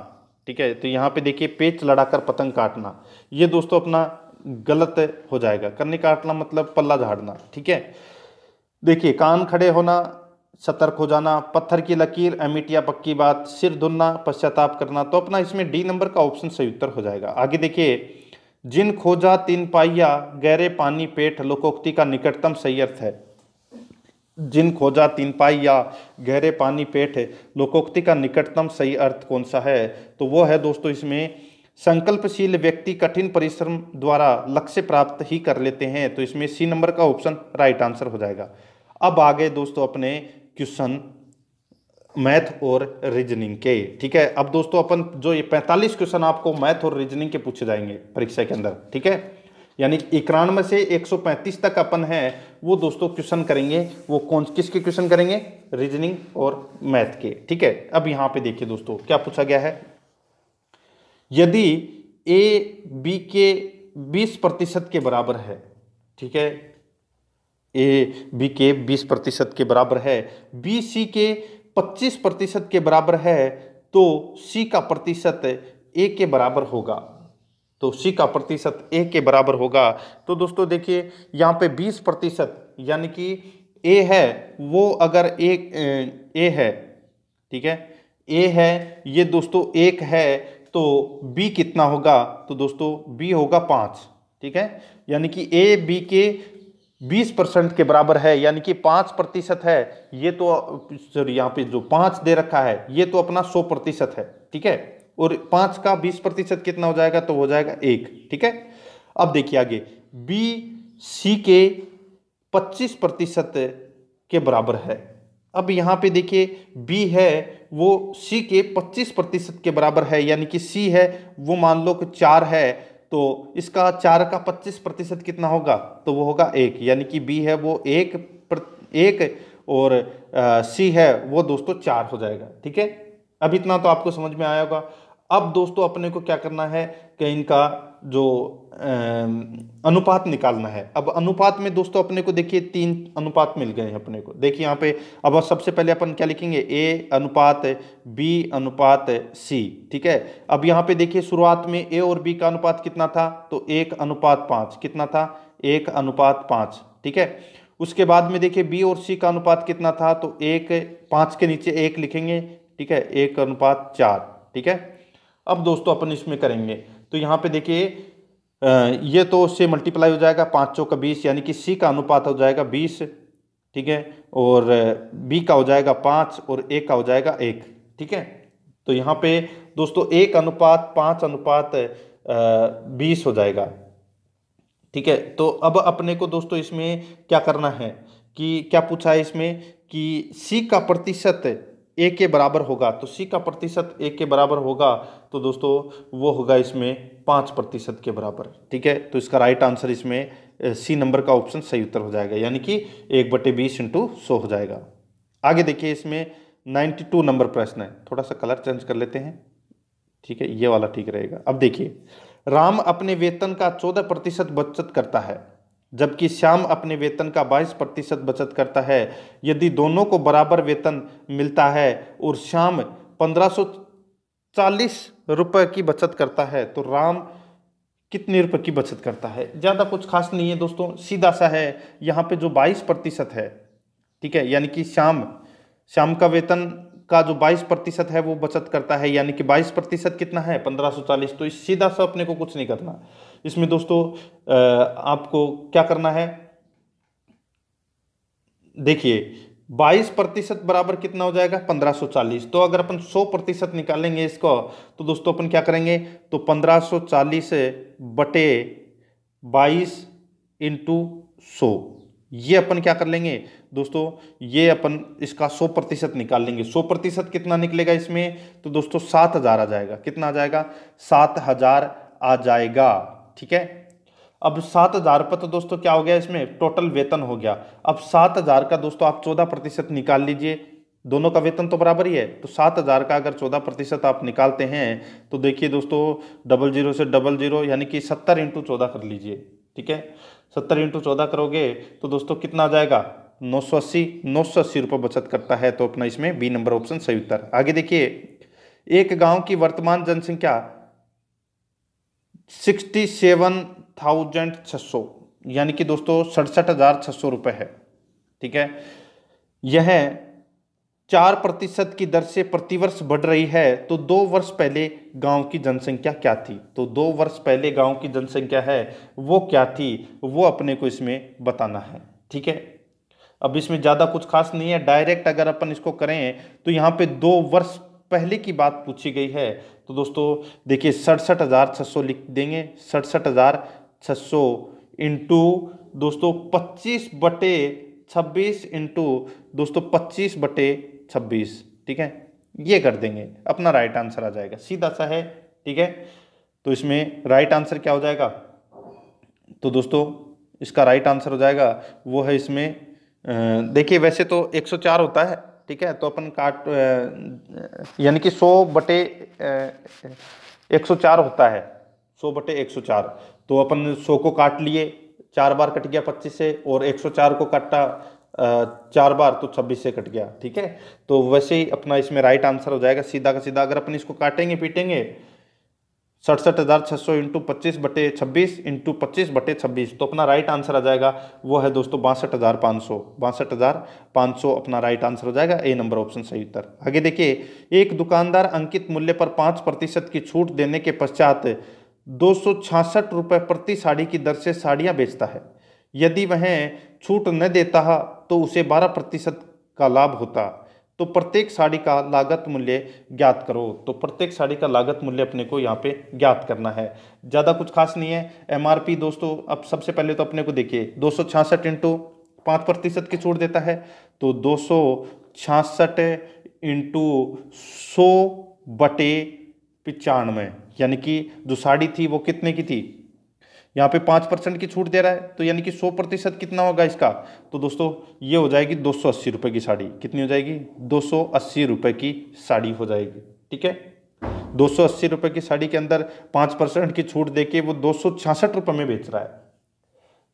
ठीक है तो यहाँ पे देखिए पेच लड़ाकर पतंग काटना ये दोस्तों अपना गलत हो जाएगा करने काटना मतलब पल्ला झाड़ना ठीक है देखिए कान खड़े होना सतर्क हो जाना पत्थर की लकीर अमिटिया पक्की बात सिर धुलना पश्चाताप करना तो अपना इसमें डी नंबर का ऑप्शन सही उत्तर हो जाएगा आगे देखिए जिन खोजा तीन पाइया गहरे पानी पेट लोकोक्ति का निकटतम सही अर्थ है जिन खोजा तीन पाई या गहरे पानी पेट है लोकोक्ति का निकटतम सही अर्थ कौन सा है तो वो है दोस्तों इसमें संकल्पशील व्यक्ति कठिन परिश्रम द्वारा लक्ष्य प्राप्त ही कर लेते हैं तो इसमें सी नंबर का ऑप्शन राइट आंसर हो जाएगा अब आगे दोस्तों अपने क्वेश्चन मैथ और रीजनिंग के ठीक है अब दोस्तों अपन जो ये 45 क्वेश्चन आपको मैथ और रीजनिंग के पूछे जाएंगे परीक्षा के अंदर ठीक है यानी कि इक्यानवे से 135 तक अपन है वो दोस्तों क्वेश्चन करेंगे वो कौन किसके क्वेश्चन करेंगे रीजनिंग और मैथ के ठीक है अब यहाँ पे देखिए दोस्तों क्या पूछा गया है यदि ए बी के 20 प्रतिशत के बराबर है ठीक है ए बी के 20 प्रतिशत के बराबर है बी सी के 25 प्रतिशत के बराबर है तो सी का प्रतिशत ए के बराबर होगा तो सी का प्रतिशत ए के बराबर होगा तो दोस्तों देखिए यहाँ पे 20 प्रतिशत यानी कि ए है वो अगर एक ए है ठीक है ए है ये दोस्तों एक है तो बी कितना होगा तो दोस्तों बी होगा पाँच ठीक है यानी कि ए बी के बीस परसेंट के बराबर है यानी कि पाँच प्रतिशत है ये तो सॉरी यहाँ पे जो पाँच दे रखा है ये तो अपना सौ प्रतिशत है ठीक है और पांच का बीस प्रतिशत कितना हो जाएगा तो हो जाएगा एक ठीक है अब देखिए आगे बी सी के पच्चीस प्रतिशत के बराबर है अब यहाँ पे देखिए बी है वो सी के पच्चीस प्रतिशत के बराबर है यानी कि सी है वो मान लो कि चार है तो इसका चार का पच्चीस प्रतिशत कितना होगा तो वो होगा एक यानी कि बी है वो एक एक और सी है वो दोस्तों चार हो जाएगा ठीक है अब इतना तो आपको समझ में आया होगा अब दोस्तों अपने को क्या करना है कि इनका जो अनुपात निकालना है अब अनुपात में दोस्तों अपने को देखिए तीन अनुपात मिल गए हैं अपने को देखिए यहाँ पे अब सबसे पहले अपन क्या लिखेंगे ए अनुपात बी अनुपात सी ठीक है अब यहाँ पे देखिए शुरुआत में ए और बी का अनुपात कितना था तो एक अनुपात पाँच कितना था एक अनुपात पाँच ठीक है उसके बाद में देखिए बी और सी का अनुपात कितना था तो एक पाँच के नीचे एक लिखेंगे ठीक है एक अनुपात चार ठीक है अब दोस्तों अपन इसमें करेंगे तो यहाँ पे देखिए ये तो उससे मल्टीप्लाई हो जाएगा पाँच चौ का बीस यानी कि सी का अनुपात हो जाएगा बीस ठीक है और बी का हो जाएगा पाँच और ए का हो जाएगा एक ठीक है तो यहाँ पे दोस्तों एक अनुपात पाँच अनुपात बीस हो जाएगा ठीक है तो अब अपने को दोस्तों इसमें क्या करना है कि क्या पूछा है इसमें कि सी का प्रतिशत ए के बराबर होगा तो सी का प्रतिशत ए के बराबर होगा तो दोस्तों वो होगा इसमें पाँच प्रतिशत के बराबर ठीक है तो इसका राइट आंसर इसमें सी नंबर का ऑप्शन सही उत्तर हो जाएगा यानी कि एक बटे बीस इंटू सौ हो जाएगा आगे देखिए इसमें नाइन्टी टू नंबर प्रश्न है थोड़ा सा कलर चेंज कर लेते हैं ठीक है ये वाला ठीक रहेगा अब देखिए राम अपने वेतन का चौदह प्रतिशत बचत करता है जबकि श्याम अपने वेतन का 22 प्रतिशत बचत करता है यदि दोनों को बराबर वेतन मिलता है और श्याम 1540 रुपए की बचत करता है तो राम कितने रुपए की बचत करता है ज़्यादा कुछ खास नहीं है दोस्तों सीधा सा है यहाँ पे जो 22 प्रतिशत है ठीक है यानी कि श्याम श्याम का वेतन का जो 22 प्रतिशत है वो बचत करता है यानी कि 22 प्रतिशत कितना है 1540 तो इस सीधा सा अपने को कुछ नहीं करना इसमें दोस्तों आपको क्या करना है देखिए 22 प्रतिशत बराबर कितना हो जाएगा 1540 तो अगर अपन 100 प्रतिशत निकालेंगे इसको तो दोस्तों अपन क्या करेंगे तो 1540 बटे 22 इंटू सो ये अपन क्या कर लेंगे दोस्तों ये अपन इसका 100 प्रतिशत निकाल लेंगे 100 प्रतिशत कितना निकलेगा इसमें तो दोस्तों सात हजार आ जाएगा कितना आ जाएगा सात हजार आ जाएगा ठीक है अब सात हजार पर तो दोस्तों क्या हो गया इसमें टोटल वेतन हो गया अब सात हजार का दोस्तों आप चौदह प्रतिशत निकाल लीजिए दोनों का वेतन तो बराबर ही है तो सात हज़ार का अगर चौदह प्रतिशत आप निकालते हैं तो देखिए दोस्तों डबल जीरो से डबल जीरो यानी कि सत्तर इंटू चौदह कर लीजिए ठीक है सत्तर इंटू चौदह करोगे तो दोस्तों कितना आ जाएगा नौ सौ अस्सी नौ सौ अस्सी रुपये बचत करता है तो अपना इसमें बी नंबर ऑप्शन सही उत्तर आगे देखिए एक गांव की वर्तमान जनसंख्या सिक्सटी सेवन थाउजेंड छः सौ यानी कि दोस्तों सड़सठ हज़ार छः सौ रुपये है ठीक है यह चार प्रतिशत की दर से प्रतिवर्ष बढ़ रही है तो दो वर्ष पहले गांव की जनसंख्या क्या थी तो दो वर्ष पहले गांव की जनसंख्या है वो क्या थी वो अपने को इसमें बताना है ठीक है अब इसमें ज़्यादा कुछ खास नहीं है डायरेक्ट अगर अपन इसको करें तो यहाँ पे दो वर्ष पहले की बात पूछी गई है तो दोस्तों देखिए सड़सठ हज़ार छः सौ लिख देंगे सड़सठ हज़ार छः सौ इंटू दोस्तों पच्चीस बटे छब्बीस इंटू दोस्तों पच्चीस बटे छब्बीस ठीक है ये कर देंगे अपना राइट आंसर आ जाएगा सीधा सा है ठीक है तो इसमें राइट आंसर क्या हो जाएगा तो दोस्तों इसका राइट आंसर हो जाएगा वो है इसमें देखिए वैसे तो 104 होता है ठीक है तो अपन काट यानी कि 100 बटे 104 होता है 100 बटे 104 तो अपन 100 को काट लिए चार बार कट गया 25 से और 104 को काटा चार बार तो 26 से कट गया ठीक है तो वैसे ही अपना इसमें राइट आंसर हो जाएगा सीधा का सीधा अगर अपन इसको काटेंगे पीटेंगे सड़सठ हज़ार छः सौ इंटू पच्चीस बटे छब्बीस इंटू पच्चीस बटे छब्बीस तो अपना राइट आंसर आ जाएगा वो है दोस्तों बासठ हज़ार पाँच सौ बासठ हज़ार पाँच सौ अपना राइट आंसर हो जाएगा ए नंबर ऑप्शन सही उत्तर आगे देखिए एक दुकानदार अंकित मूल्य पर पाँच प्रतिशत की छूट देने के पश्चात दो रुपये प्रति साड़ी की दर से साड़ियाँ बेचता है यदि वह छूट न देता तो उसे बारह प्रतिशत का लाभ होता तो प्रत्येक साड़ी का लागत मूल्य ज्ञात करो तो प्रत्येक साड़ी का लागत मूल्य अपने को यहाँ पे ज्ञात करना है ज़्यादा कुछ खास नहीं है एमआरपी दोस्तों अब सबसे पहले तो अपने को देखिए दो सौ छियासठ इंटू पाँच प्रतिशत की छूट देता है तो दो सौ छियासठ इंटू सौ बटे पचानवे यानी कि जो साड़ी थी वो कितने की थी यहाँ पे पाँच परसेंट की छूट दे रहा है तो यानी कि सौ प्रतिशत कितना होगा इसका तो दोस्तों ये हो जाएगी दो सौ अस्सी रुपये की साड़ी कितनी हो जाएगी दो सौ अस्सी रुपये की साड़ी हो जाएगी ठीक है दो सौ अस्सी रुपये की साड़ी के अंदर पाँच परसेंट की छूट दे के वो दो सौ छियासठ रुपये में बेच रहा है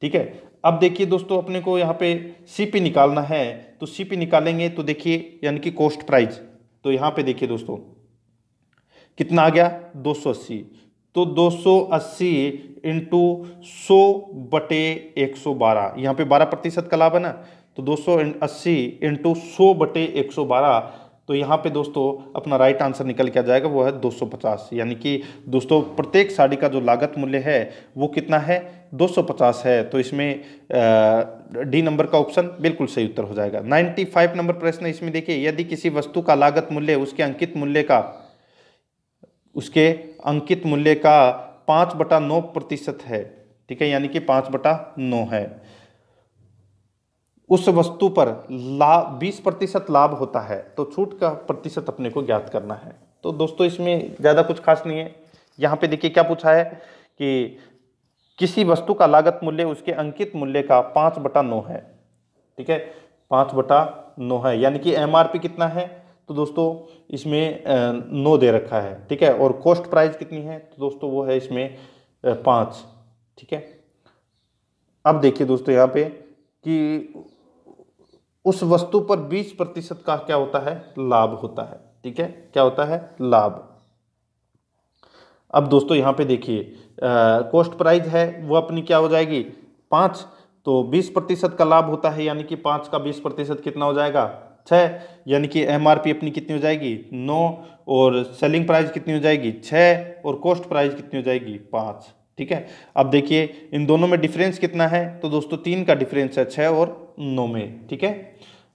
ठीक है अब देखिए दोस्तों अपने को यहाँ पे सीपी निकालना है तो सीपी निकालेंगे तो देखिए यानी कि कॉस्ट प्राइज तो यहाँ पे देखिए दोस्तों कितना आ गया अस्सी तो 280 इंटू सो बटे एक सौ बारह यहाँ पे बारह प्रतिशत का लाभ है ना तो 280 इंटू सो बटे एक सौ बारह तो यहाँ पे दोस्तों अपना राइट आंसर निकल के आ जाएगा वो है 250 यानी कि दोस्तों प्रत्येक साड़ी का जो लागत मूल्य है वो कितना है 250 है तो इसमें डी नंबर का ऑप्शन बिल्कुल सही उत्तर हो जाएगा 95 नंबर प्रश्न इसमें देखिए यदि किसी वस्तु का लागत मूल्य उसके अंकित मूल्य का उसके अंकित मूल्य का पाँच बटा नौ प्रतिशत है ठीक है यानी कि पाँच बटा नौ है उस वस्तु पर लाभ बीस प्रतिशत लाभ होता है तो छूट का प्रतिशत अपने को ज्ञात करना है तो दोस्तों इसमें ज़्यादा कुछ खास नहीं है यहाँ पे देखिए क्या पूछा है कि किसी वस्तु का लागत मूल्य उसके अंकित मूल्य का पाँच बटा नौ है ठीक है पाँच बटा नौ है यानी कि एम कितना है तो दोस्तों इसमें नौ दे रखा है ठीक है और कॉस्ट प्राइस कितनी है तो दोस्तों वो है इसमें पाँच ठीक है अब देखिए दोस्तों यहाँ पे कि उस वस्तु पर बीस प्रतिशत का क्या होता है लाभ होता है ठीक है क्या होता है लाभ अब दोस्तों यहाँ पे देखिए कॉस्ट प्राइस है वो अपनी क्या हो जाएगी पाँच तो बीस प्रतिशत का लाभ होता है यानी कि पाँच का बीस प्रतिशत कितना हो जाएगा छः यानी कि एमआरपी अपनी कितनी हो जाएगी नौ और सेलिंग प्राइस कितनी हो जाएगी छः और कॉस्ट प्राइस कितनी हो जाएगी पाँच ठीक है अब देखिए इन दोनों में डिफरेंस कितना है तो दोस्तों तीन का डिफरेंस है छः और नौ में ठीक है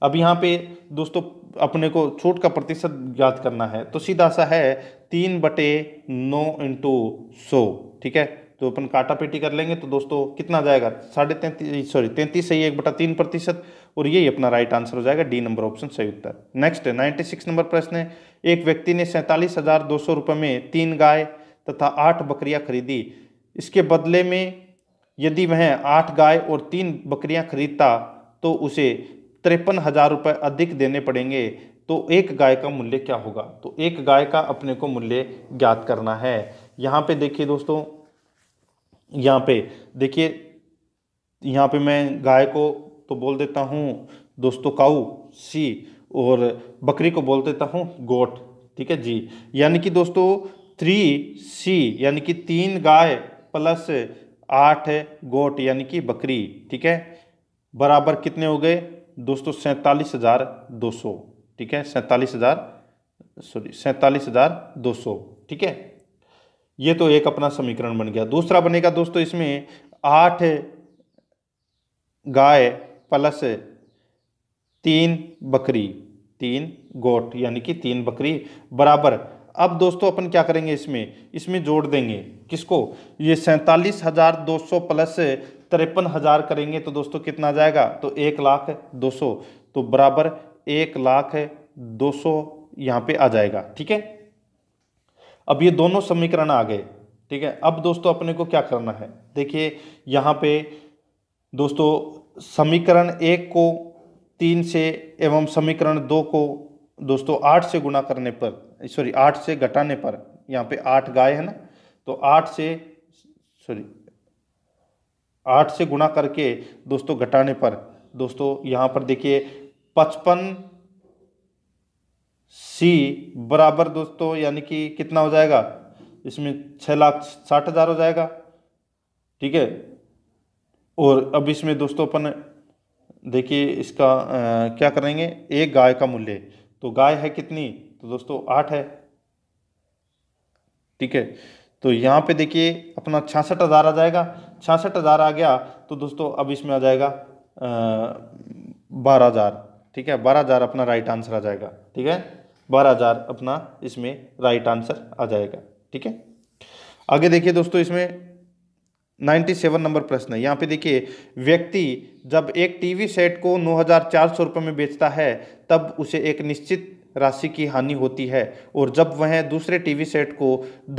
अब यहाँ पे दोस्तों अपने को छूट का प्रतिशत ज्ञात करना है तो सीधा सा है तीन बटे नौ इंटू सो ठीक है तो अपन काटा पेटी कर लेंगे तो दोस्तों कितना जाएगा साढ़े तैंतीस सॉरी तैंतीस से ही एक बटा तीन प्रतिशत और यही अपना राइट आंसर हो जाएगा डी नंबर ऑप्शन सही उत्तर नेक्स्ट नाइन्टी सिक्स नंबर प्रश्न है एक व्यक्ति ने सैंतालीस हज़ार दो सौ रुपये में तीन गाय तथा आठ बकरियां खरीदी इसके बदले में यदि वह आठ गाय और तीन बकरियां खरीदता तो उसे तिरपन हज़ार रुपये अधिक देने पड़ेंगे तो एक गाय का मूल्य क्या होगा तो एक गाय का अपने को मूल्य ज्ञात करना है यहाँ पे देखिए दोस्तों यहाँ पे देखिए यहाँ पे मैं गाय को तो बोल देता हूँ दोस्तों काऊ सी और बकरी को बोल देता हूँ गोट ठीक है जी यानी कि दोस्तों थ्री सी यानी कि तीन गाय प्लस आठ गोट यानी कि बकरी ठीक है बराबर कितने हो गए दोस्तों सैंतालीस हज़ार दो सौ ठीक है सैंतालीस हज़ार सॉरी सैंतालीस हज़ार दो सौ ठीक है ये तो एक अपना समीकरण बन गया दूसरा बनेगा दोस्तों इसमें आठ गाय प्लस तीन बकरी तीन गोट यानी कि तीन बकरी बराबर अब दोस्तों अपन क्या करेंगे इसमें इसमें जोड़ देंगे किसको ये सैंतालीस हज़ार दो सौ प्लस तिरपन हज़ार करेंगे तो दोस्तों कितना जाएगा तो एक लाख दो सौ तो बराबर एक लाख दो सौ यहां पे आ जाएगा ठीक है अब ये दोनों समीकरण आ गए ठीक है अब दोस्तों अपने को क्या करना है देखिए यहां पे दोस्तों समीकरण एक को तीन से एवं समीकरण दो को दोस्तों आठ से गुणा करने पर सॉरी आठ से घटाने पर यहाँ पे आठ गाय है ना तो आठ से सॉरी आठ से गुणा करके दोस्तों घटाने पर दोस्तों यहाँ पर देखिए पचपन सी बराबर दोस्तों यानी कि कितना हो जाएगा इसमें छः लाख साठ हज़ार हो जाएगा ठीक है और अब इसमें दोस्तों अपन देखिए इसका आ, क्या करेंगे एक गाय का मूल्य तो गाय है कितनी तो दोस्तों आठ है ठीक है तो यहाँ पे देखिए अपना छियासठ हज़ार आ जाएगा छियासठ हज़ार आ गया तो दोस्तों अब इसमें आ जाएगा बारह हज़ार ठीक है बारह हज़ार अपना राइट आंसर आ जाएगा ठीक है बारह हज़ार अपना इसमें राइट आंसर आ जाएगा ठीक है आगे देखिए दोस्तों इसमें नाइन्टी सेवन नंबर प्रश्न है यहाँ पे देखिए व्यक्ति जब एक टीवी सेट को नौ हज़ार चार सौ रुपये में बेचता है तब उसे एक निश्चित राशि की हानि होती है और जब वह दूसरे टीवी सेट को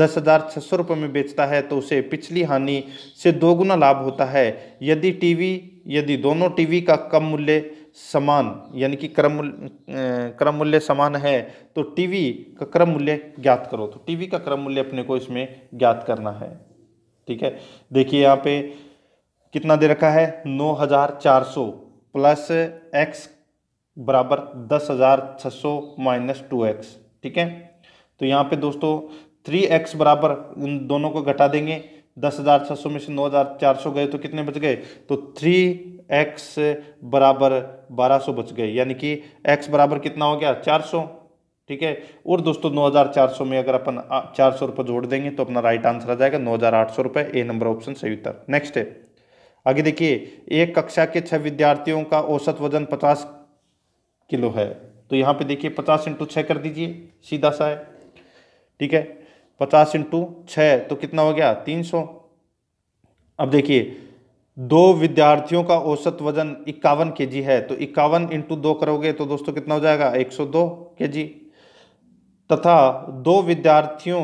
दस हज़ार छः सौ रुपये में बेचता है तो उसे पिछली हानि से दोगुना लाभ होता है यदि टीवी यदि दोनों टीवी का कम मूल्य समान यानी कि क्रम क्रम मूल्य समान है तो टीवी का क्रम मूल्य ज्ञात करो तो टीवी का क्रम मूल्य अपने को इसमें ज्ञात करना है ठीक है देखिए यहाँ पे कितना दे रखा है नौ हजार चार सौ प्लस एक्स बराबर दस हजार छह सौ माइनस टू एक्स ठीक है तो यहाँ पे दोस्तों थ्री एक्स बराबर उन दोनों को घटा देंगे दस हजार छह सौ में से नौ हजार चार सौ गए तो कितने बच गए तो थ्री एक्स बराबर बारह सौ बच गए यानी कि एक्स बराबर कितना हो गया चार सौ ठीक है और दोस्तों 9400 में अगर अपन चार सौ रुपए जोड़ देंगे तो अपना राइट आंसर आ जाएगा नौ हज़ार आठ सौ रुपए ए नंबर ऑप्शन सही उत्तर नेक्स्ट है आगे देखिए एक कक्षा के छह विद्यार्थियों का औसत वजन पचास किलो है तो यहाँ पे देखिए पचास इंटू छः कर दीजिए सीधा सा है ठीक है पचास इंटू छः तो कितना हो गया तीन सौ अब देखिए दो विद्यार्थियों का औसत वजन इक्यावन के जी है तो इक्यावन इंटू दो करोगे तो दोस्तों कितना हो जाएगा एक सौ दो के जी तथा दो विद्यार्थियों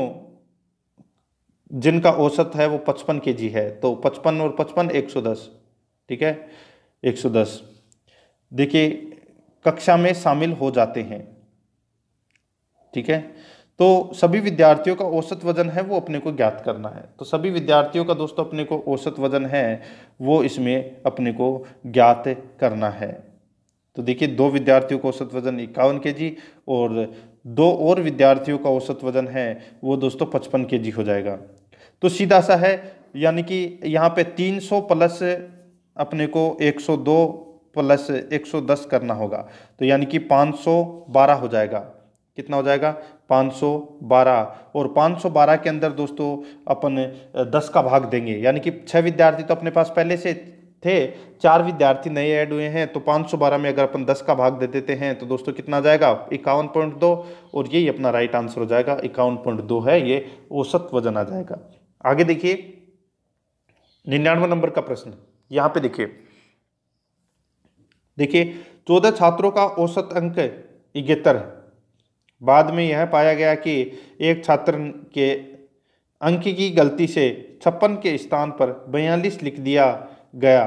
जिनका औसत है वो पचपन के जी है तो पचपन और पचपन एक सौ दस ठीक है एक सौ दस देखिए कक्षा में शामिल हो जाते हैं ठीक है तो सभी विद्यार्थियों का औसत वजन है वो अपने को ज्ञात करना है तो सभी विद्यार्थियों का दोस्तों अपने को औसत वजन है वो इसमें अपने को ज्ञात करना है तो देखिए दो विद्यार्थियों का औसत वजन इक्यावन के जी और दो और विद्यार्थियों का औसत वजन है वो दोस्तों पचपन के हो जाएगा तो सीधा सा है यानी कि यहाँ पे 300 प्लस अपने को 102 प्लस 110 करना होगा तो यानी कि 512 हो जाएगा कितना हो जाएगा 512 और 512 के अंदर दोस्तों अपन 10 का भाग देंगे यानी कि छः विद्यार्थी तो अपने पास पहले से थे चार विद्यार्थी नए ऐड हुए हैं तो 512 में अगर अपन 10 का भाग दे देते हैं तो दोस्तों कितना जाएगा इक्यावन पॉइंट दो और यही अपना राइट आंसर हो जाएगा इक्यावन पॉइंट दो है ये औसत वजन आ जाएगा आगे देखिए निन्यानवे नंबर का प्रश्न यहाँ पे देखिए देखिए चौदह छात्रों का औसत अंक इकहत्तर है बाद में यह पाया गया कि एक छात्र के अंक की गलती से छप्पन के स्थान पर बयालीस लिख दिया गया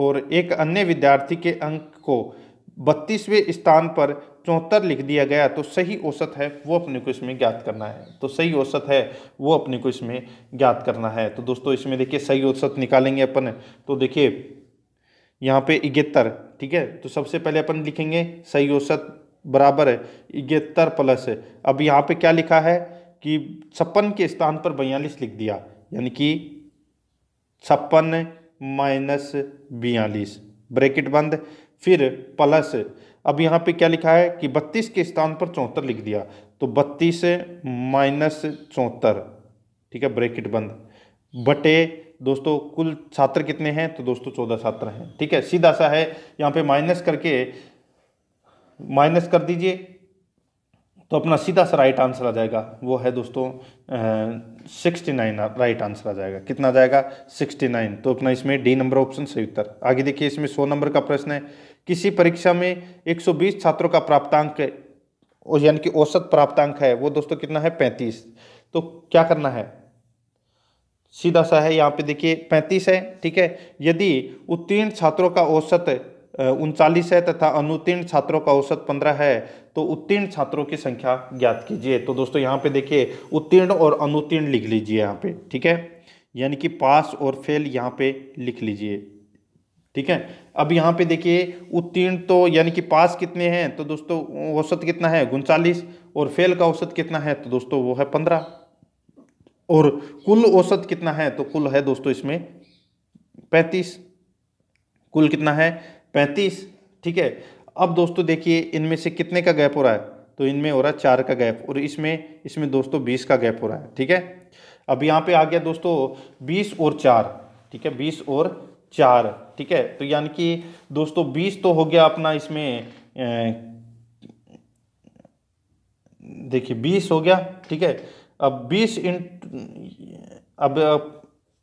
और एक अन्य विद्यार्थी के अंक को बत्तीसवें स्थान पर चौहत्तर लिख दिया गया तो सही औसत है वो अपने को इसमें ज्ञात करना है तो सही औसत है वो अपने को इसमें ज्ञात करना है तो दोस्तों इसमें देखिए सही औसत निकालेंगे अपन तो देखिए यहाँ पे इकहत्तर ठीक है तो सबसे पहले अपन लिखेंगे सही औसत बराबर है इकहत्तर प्लस अब यहाँ पे क्या लिखा है कि छप्पन के स्थान पर बयालीस लिख दिया यानी कि छप्पन माइनस बयालीस ब्रैकेट बंद फिर प्लस अब यहाँ पे क्या लिखा है कि बत्तीस के स्थान पर चौहत्तर लिख दिया तो बत्तीस माइनस चौहत्तर ठीक है ब्रैकेट बंद बटे दोस्तों कुल छात्र कितने हैं तो दोस्तों चौदह छात्र हैं ठीक है सीधा सा है यहाँ पे माइनस करके माइनस कर दीजिए तो अपना सीधा सा राइट आंसर आ जाएगा वो है दोस्तों सिक्सटी नाइन राइट आंसर आ जाएगा कितना आ जाएगा सिक्सटी नाइन तो अपना इसमें डी नंबर ऑप्शन सही उत्तर आगे देखिए इसमें सौ नंबर का प्रश्न है किसी परीक्षा में एक सौ बीस छात्रों का प्राप्तांक यानी कि औसत प्राप्तांक है वो दोस्तों कितना है पैंतीस तो क्या करना है सीधा सा है यहाँ पे देखिए पैंतीस है ठीक है यदि उत्तीर्ण छात्रों का औसत उनचालीस है तथा अनुत्तीर्ण छात्रों का औसत पंद्रह है तो उत्तीर्ण छात्रों की संख्या ज्ञात कीजिए तो दोस्तों यहाँ पे देखिए उत्तीर्ण और अनुत्तीर्ण लिख लीजिए यहाँ पे ठीक है यानी कि पास और फेल यहाँ पे लिख लीजिए ठीक है अब यहाँ पे देखिए उत्तीर्ण तो यानी कि पास कितने हैं तो दोस्तों औसत कितना है उनचालीस और फेल का औसत कितना है तो दोस्तों वो है पंद्रह और कुल औसत कितना है तो कुल है दोस्तों इसमें पैंतीस कुल कितना है पैंतीस ठीक है अब दोस्तों देखिए इनमें से कितने का गैप हो रहा है तो इनमें हो रहा है चार का गैप और इसमें इसमें दोस्तों बीस का गैप हो रहा है ठीक है अब यहाँ पे आ गया दोस्तों बीस और चार ठीक है बीस और चार ठीक है तो यानी कि दोस्तों बीस तो हो गया अपना इसमें देखिए बीस हो गया ठीक है अब बीस इंट अब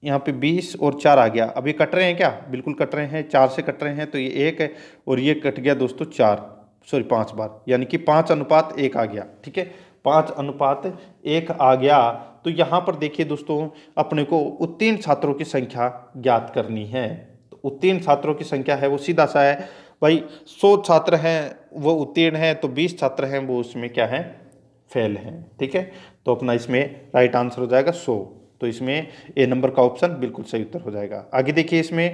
यहाँ पे बीस और चार आ गया अभी कट रहे हैं क्या बिल्कुल कट रहे हैं चार से कट रहे हैं तो ये एक है और ये कट गया दोस्तों चार सॉरी पाँच बार यानी कि पाँच अनुपात एक आ गया ठीक है पाँच अनुपात एक आ गया तो यहाँ पर देखिए दोस्तों अपने को उत्तीर्ण छात्रों की संख्या ज्ञात करनी है तो उत्तीर्ण छात्रों की संख्या है वो सीधा सा है भाई सौ छात्र हैं वो उत्तीर्ण हैं तो बीस छात्र हैं वो उसमें क्या है फेल हैं ठीक है तो अपना इसमें राइट आंसर हो जाएगा सौ तो इसमें ए नंबर का ऑप्शन बिल्कुल सही उत्तर हो जाएगा आगे देखिए इसमें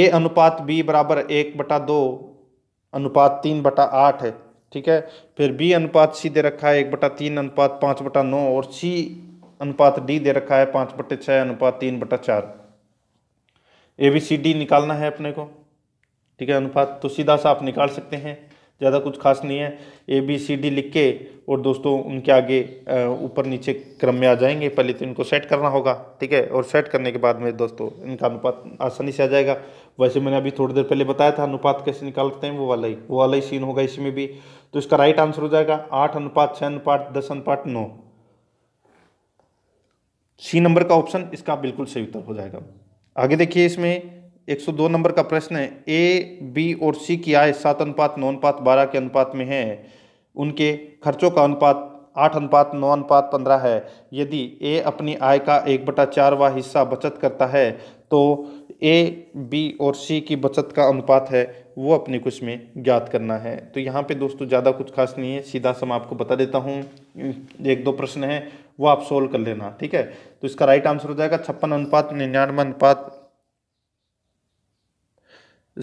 ए अनुपात बी बराबर एक बटा दो अनुपात तीन बटा आठ है ठीक है फिर बी अनुपात सी दे रखा है एक बटा तीन अनुपात पाँच बटा नौ और सी अनुपात डी दे रखा है पाँच बटे छः अनुपात तीन बटा चार ए बी सी डी निकालना है अपने को ठीक है अनुपात तो सीधा सा आप निकाल सकते हैं ज़्यादा कुछ खास नहीं है ए बी सी डी लिख के और दोस्तों उनके आगे ऊपर नीचे क्रम में आ जाएंगे पहले तो इनको सेट करना होगा ठीक है और सेट करने के बाद में दोस्तों इनका अनुपात आसानी से आ जाएगा वैसे मैंने अभी थोड़ी देर पहले बताया था अनुपात कैसे निकालते हैं वो वाला ही वो वाला ही सीन होगा इसमें भी तो इसका राइट आंसर हो जाएगा आठ अनुपात छः अनुपात दस अनुपात नौ सी नंबर का ऑप्शन इसका बिल्कुल सही उत्तर हो जाएगा आगे देखिए इसमें 102 नंबर का प्रश्न है ए बी और सी की आय सात अनुपात नौ अनुपात बारह के अनुपात में है उनके खर्चों का अनुपात आठ अनुपात नौ अनुपात पंद्रह है यदि ए अपनी आय का एक बटा चार वा हिस्सा बचत करता है तो ए बी और सी की बचत का अनुपात है वो अपने कुछ में ज्ञात करना है तो यहाँ पे दोस्तों ज़्यादा कुछ खास नहीं है सीधा सा मैं आपको बता देता हूँ एक दो प्रश्न है वो आप सोल्व कर लेना ठीक है तो इसका राइट आंसर हो जाएगा छप्पन अनुपात निन्यानवे अनुपात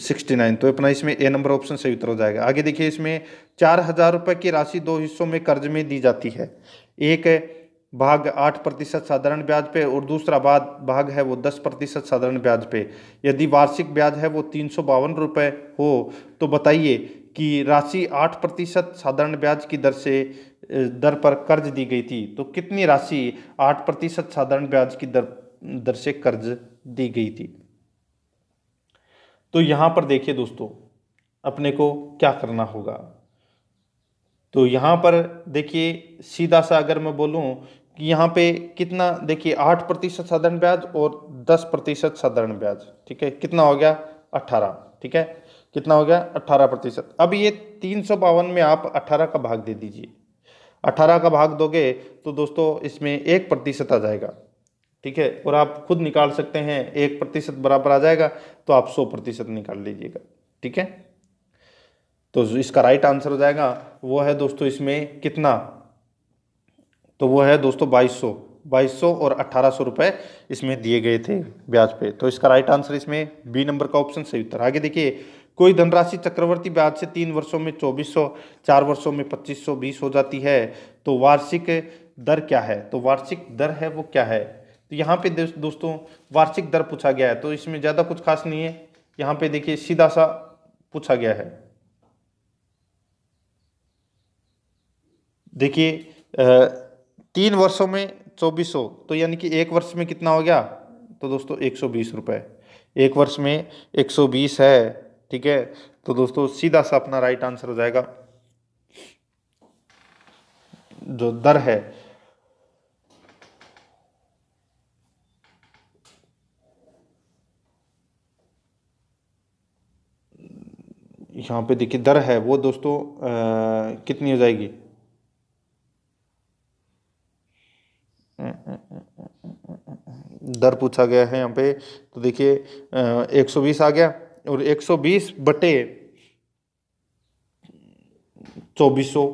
सिक्सटी नाइन तो अपना इसमें ए नंबर ऑप्शन सही उत्तर हो जाएगा आगे देखिए इसमें चार हजार रुपये की राशि दो हिस्सों में कर्ज में दी जाती है एक भाग आठ प्रतिशत साधारण ब्याज पे और दूसरा बाद भाग है वो दस प्रतिशत साधारण ब्याज पे यदि वार्षिक ब्याज है वो तीन सौ बावन रुपये हो तो बताइए कि राशि आठ प्रतिशत साधारण ब्याज की दर से दर पर कर्ज दी गई थी तो कितनी राशि आठ प्रतिशत साधारण ब्याज की दर दर से कर्ज दी गई थी तो यहाँ पर देखिए दोस्तों अपने को क्या करना होगा तो यहाँ पर देखिए सीधा सा अगर मैं बोलूँ कि यहाँ पे कितना देखिए आठ प्रतिशत साधारण ब्याज और दस प्रतिशत साधारण ब्याज ठीक है कितना हो गया अट्ठारह ठीक है कितना हो गया अट्ठारह प्रतिशत अब ये तीन सौ बावन में आप अट्ठारह का भाग दे दीजिए अट्ठारह का भाग दोगे तो दोस्तों इसमें एक प्रतिशत आ जाएगा ठीक है और आप खुद निकाल सकते हैं एक प्रतिशत बराबर आ जाएगा तो आप सौ प्रतिशत निकाल लीजिएगा ठीक है तो इसका राइट आंसर हो जाएगा वो है दोस्तों इसमें कितना तो वो है दोस्तों बाईस सौ बाईस सौ और अट्ठारह सौ रुपये इसमें दिए गए थे ब्याज पे तो इसका राइट आंसर इसमें बी नंबर का ऑप्शन सही उत्तर आगे देखिए कोई धनराशि चक्रवर्ती ब्याज से तीन वर्षों में चौबीस सौ चार वर्षों में पच्चीस सौ बीस हो जाती है तो वार्षिक दर क्या है तो वार्षिक दर है वो क्या है तो यहाँ पे दोस्तों वार्षिक दर पूछा गया है तो इसमें ज़्यादा कुछ खास नहीं है यहाँ पे देखिए सीधा सा पूछा गया है देखिए तीन वर्षों में चौबीस सौ तो यानी कि एक वर्ष में कितना हो गया तो दोस्तों एक सौ बीस रुपये एक वर्ष में एक सौ बीस है ठीक है तो दोस्तों सीधा सा अपना राइट आंसर हो जाएगा जो दर है यहाँ पे देखिए दर है वो दोस्तों आ, कितनी हो जाएगी दर पूछा गया है यहाँ पे तो देखिए 120 आ गया और 120 बटे चौबीस सौ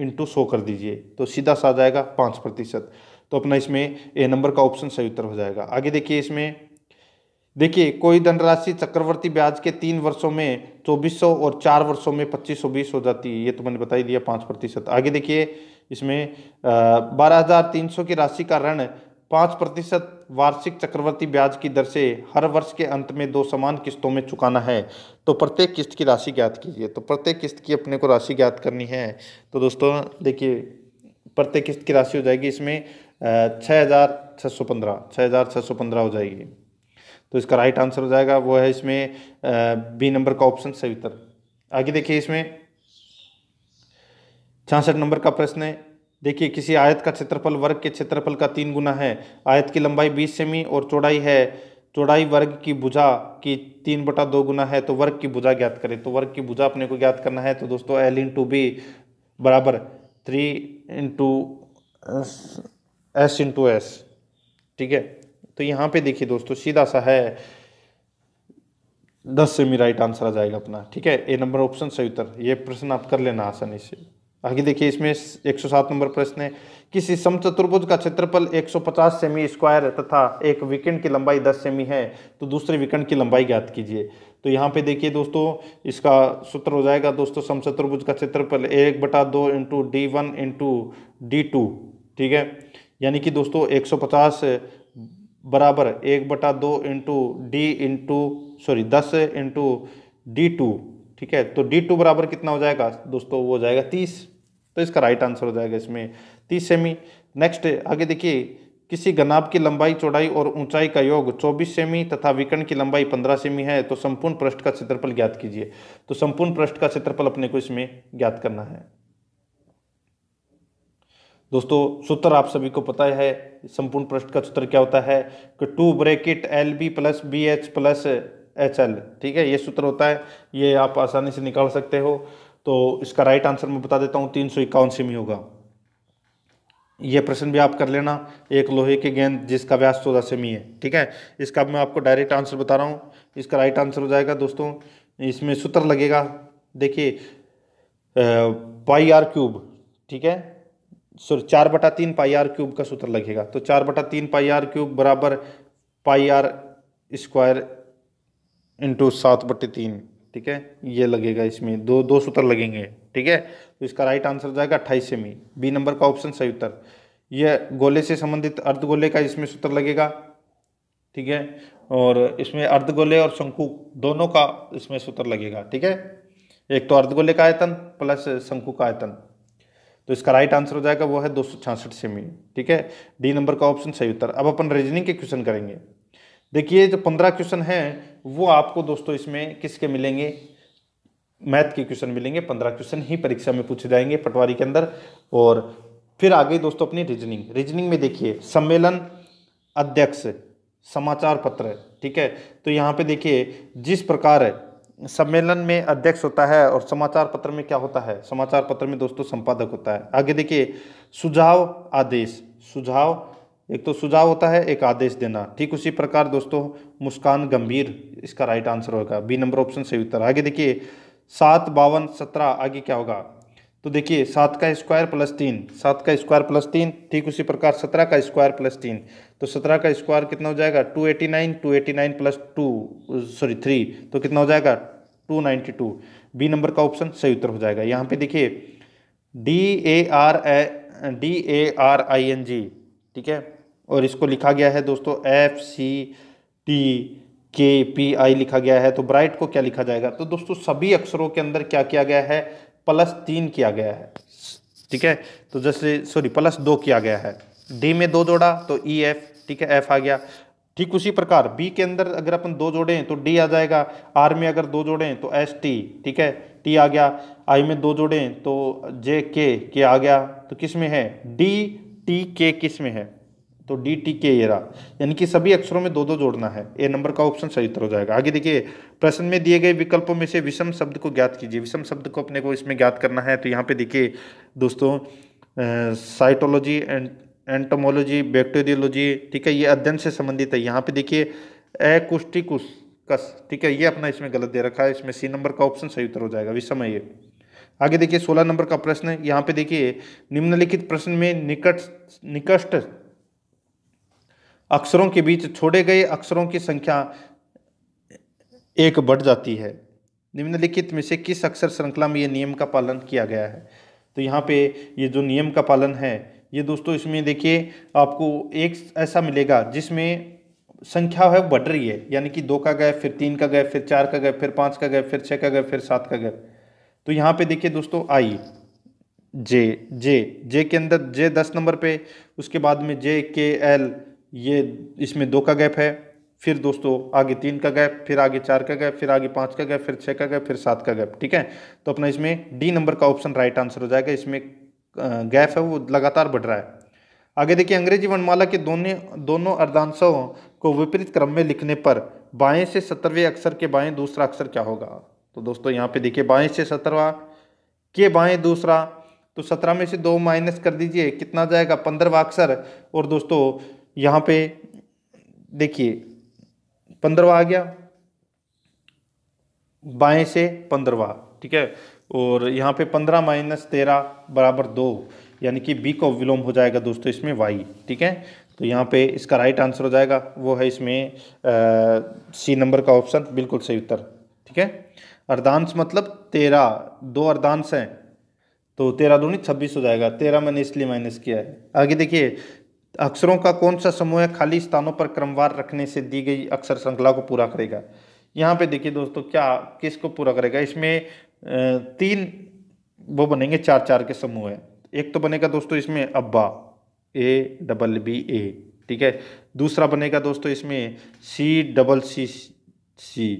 इंटू सौ कर दीजिए तो सीधा सा आ जाएगा पाँच प्रतिशत तो अपना इसमें ए नंबर का ऑप्शन सही उत्तर हो जाएगा आगे देखिए इसमें देखिए कोई धनराशि चक्रवर्ती ब्याज के तीन वर्षों में चौबीस सौ और चार वर्षों में पच्चीस सौ बीस हो जाती है ये तो मैंने बता ही दिया पाँच प्रतिशत आगे देखिए इसमें बारह हजार तीन सौ की राशि का ऋण पाँच प्रतिशत वार्षिक चक्रवर्ती ब्याज की दर से हर वर्ष के अंत में दो समान किस्तों में चुकाना है तो प्रत्येक किस्त की राशि ज्ञात कीजिए तो प्रत्येक किस्त की अपने को राशि ज्ञात करनी है तो दोस्तों देखिए प्रत्येक किस्त की राशि हो जाएगी इसमें छः हज़ार छः सौ पंद्रह छः हज़ार छः सौ पंद्रह हो जाएगी तो इसका राइट आंसर हो जाएगा वो है इसमें बी नंबर का ऑप्शन सही उत्तर आगे देखिए इसमें छियासठ नंबर का प्रश्न है देखिए किसी आयत का क्षेत्रफल वर्ग के क्षेत्रफल का तीन गुना है आयत की लंबाई बीस सेमी और चौड़ाई है चौड़ाई वर्ग की भुजा की तीन बटा दो गुना है तो वर्ग की भुजा ज्ञात करें तो वर्ग की भुजा अपने को ज्ञात करना है तो दोस्तों एल इंटू बी बराबर three into S into S ठीक है तो यहाँ पे देखिए दोस्तों सीधा सा है दस से मेरा राइट आंसर आ जाएगा अपना ठीक है ए नंबर ऑप्शन सही उत्तर ये प्रश्न आप कर लेना आसानी से आगे देखिए इसमें 107 नंबर प्रश्न है किसी समचतुर्भुज का क्षेत्रफल 150 सेमी स्क्वायर तथा एक विकेंड की लंबाई 10 सेमी है तो दूसरे विकेंड की लंबाई ज्ञात कीजिए तो यहाँ पे देखिए दोस्तों इसका सूत्र हो जाएगा दोस्तों समचतुर्भुज का क्षेत्रफल एक बटा दो into D one into D two ठीक है यानी कि दोस्तों 150 बराबर एक बटा दो इंटू डी इंटू सॉरी दस इंटू डी टू ठीक है तो डी टू बराबर कितना हो जाएगा दोस्तों वो हो जाएगा तीस तो इसका राइट आंसर हो जाएगा इसमें तीस सेमी नेक्स्ट आगे देखिए किसी गनाब की लंबाई चौड़ाई और ऊंचाई का योग 24 सेमी तथा विकर्ण की लंबाई 15 सेमी है तो संपूर्ण पृष्ठ का क्षेत्रफल ज्ञात कीजिए तो संपूर्ण पृष्ठ का क्षेत्रफल अपने को इसमें ज्ञात करना है दोस्तों सूत्र आप सभी को पता है संपूर्ण पृष्ठ का सूत्र क्या होता है कि two bracket L B plus B H plus H L ठीक है ये सूत्र होता है ये आप आसानी से निकाल सकते हो तो इसका राइट आंसर मैं बता देता हूँ तीन सौ इक्यावन सेमी होगा ये प्रश्न भी आप कर लेना एक लोहे के गेंद जिसका व्यास चौदह सेमी है ठीक है इसका मैं आपको डायरेक्ट आंसर बता रहा हूँ इसका राइट आंसर हो जाएगा दोस्तों इसमें सूत्र लगेगा देखिए पाई आर क्यूब ठीक है सॉरी चार बटा तीन पाई आर क्यूब का सूत्र लगेगा तो चार बटा तीन पाई आर क्यूब बराबर पाई आर स्क्वायर इंटू सात बटे तीन ठीक है ये लगेगा इसमें दो दो सूत्र लगेंगे ठीक है तो इसका राइट आंसर जाएगा अट्ठाईस सेमी बी नंबर का ऑप्शन सही उत्तर यह गोले से संबंधित अर्धगोले का इसमें सूत्र लगेगा ठीक है और इसमें अर्धगोले और शंकु दोनों का इसमें सूत्र लगेगा ठीक है एक तो अर्धगोले का आयतन प्लस शंकु का आयतन तो इसका राइट आंसर हो जाएगा वो है दो सेमी ठीक है डी नंबर का ऑप्शन सही उत्तर अब अपन रीजनिंग के क्वेश्चन करेंगे देखिए जो पंद्रह क्वेश्चन हैं वो आपको दोस्तों इसमें किसके मिलेंगे मैथ के क्वेश्चन मिलेंगे पंद्रह क्वेश्चन ही परीक्षा में पूछे जाएंगे पटवारी के अंदर और फिर आ गई दोस्तों अपनी रीजनिंग रीजनिंग में देखिए सम्मेलन अध्यक्ष समाचार पत्र ठीक है तो यहाँ पे देखिए जिस प्रकार है सम्मेलन में अध्यक्ष होता है और समाचार पत्र में क्या होता है समाचार पत्र में दोस्तों संपादक होता है आगे देखिए सुझाव आदेश सुझाव एक तो सुझाव होता है एक आदेश देना ठीक उसी प्रकार दोस्तों मुस्कान गंभीर इसका राइट आंसर होगा बी नंबर ऑप्शन सही उत्तर आगे देखिए सात बावन सत्रह आगे क्या होगा तो देखिए सात का स्क्वायर प्लस तीन सात का स्क्वायर प्लस तीन ठीक उसी प्रकार सत्रह का स्क्वायर प्लस तीन तो सत्रह का स्क्वायर कितना हो जाएगा two eighty nine two eighty nine plus two sorry three तो कितना हो जाएगा two ninety two B number का ऑप्शन सही उत्तर हो जाएगा यहाँ पे देखिए D A R A D A R I N G ठीक है और इसको लिखा गया है दोस्तों F C T K P I लिखा गया है तो ब्राइट को क्या लिखा जाएगा तो दोस्तों सभी अक्षरों के अंदर क्या किया गया है प्लस तीन किया गया है ठीक है तो जैसे सॉरी प्लस दो किया गया है डी में दो जोड़ा तो ई एफ ठीक है एफ आ गया ठीक उसी प्रकार बी के अंदर अगर अपन दो जोड़ें तो डी आ जाएगा आर में अगर दो जोड़ें तो एस टी ठीक है टी आ गया आई में दो जोड़ें तो जे के के आ गया तो किस में है डी टी के किस में है तो डी टी के ये रहा यानी कि सभी अक्षरों में दो दो जोड़ना है ए नंबर का ऑप्शन सही उत्तर हो जाएगा आगे देखिए प्रश्न में दिए गए विकल्पों में से विषम शब्द को ज्ञात कीजिए विषम शब्द को अपने को इसमें ज्ञात करना है तो यहाँ पे देखिए दोस्तों साइटोलॉजी एंटोमोलॉजी बैक्टेरियोलॉजी ठीक है ये अध्ययन से संबंधित है यहाँ पे देखिए एकुस्टिकुस कस ठीक है ये अपना इसमें गलत दे रखा है इसमें सी नंबर का ऑप्शन सही उत्तर हो जाएगा विषम है ये आगे देखिए सोलह नंबर का प्रश्न यहाँ पे देखिए निम्नलिखित प्रश्न में निकट निकष्ट अक्षरों के बीच छोड़े गए अक्षरों की संख्या एक बढ़ जाती है निम्नलिखित में से किस अक्षर श्रृंखला में ये नियम का पालन किया गया है तो यहाँ पे ये जो नियम का पालन है ये दोस्तों इसमें देखिए आपको एक ऐसा मिलेगा जिसमें संख्या है बढ़ रही है यानी कि दो का गए फिर तीन का गए फिर चार का गए फिर पाँच का गए फिर छः का गए फिर सात का गए तो यहाँ पे देखिए दोस्तों आई जे जे जे के अंदर जे दस नंबर पे उसके बाद में जे के एल ये इसमें दो का गैप है फिर दोस्तों आगे तीन का गैप फिर आगे चार का गैप फिर आगे पाँच का गैप फिर छः का गैप फिर सात का गैप ठीक है तो अपना इसमें डी नंबर का ऑप्शन राइट आंसर हो जाएगा इसमें गैप है वो लगातार बढ़ रहा है आगे देखिए अंग्रेजी वनमाला के दोनों दोनों अर्धांशों को विपरीत क्रम में लिखने पर बाएँ से सत्तरवें अक्षर के बाएँ दूसरा अक्षर क्या होगा तो दोस्तों यहाँ पे देखिए बाएं से सत्रहवा के बाएँ दूसरा तो सत्रह में से दो माइनस कर दीजिए कितना जाएगा पंद्रहवा अक्षर और दोस्तों यहाँ पे देखिए पंद्रवा आ गया बाएं से पंद्रवा ठीक है और यहाँ पे पंद्रह माइनस तेरह बराबर दो यानी कि बी को विलोम हो जाएगा दोस्तों इसमें वाई ठीक है तो यहाँ पे इसका राइट आंसर हो जाएगा वो है इसमें आ, सी नंबर का ऑप्शन बिल्कुल सही उत्तर ठीक है अर्धांश मतलब तेरह दो अर्धांश हैं तो तेरह दूनी छब्बीस हो जाएगा तेरह मैंने इसलिए माइनस किया है आगे देखिए अक्षरों का कौन सा समूह है खाली स्थानों पर क्रमवार रखने से दी गई अक्षर श्रृंखला को पूरा करेगा यहाँ पे देखिए दोस्तों क्या किसको पूरा करेगा इसमें तीन वो बनेंगे चार चार के समूह है एक तो बनेगा दोस्तों इसमें अब्बा ए डबल बी ए ठीक है दूसरा बनेगा दोस्तों इसमें सी डबल सी सी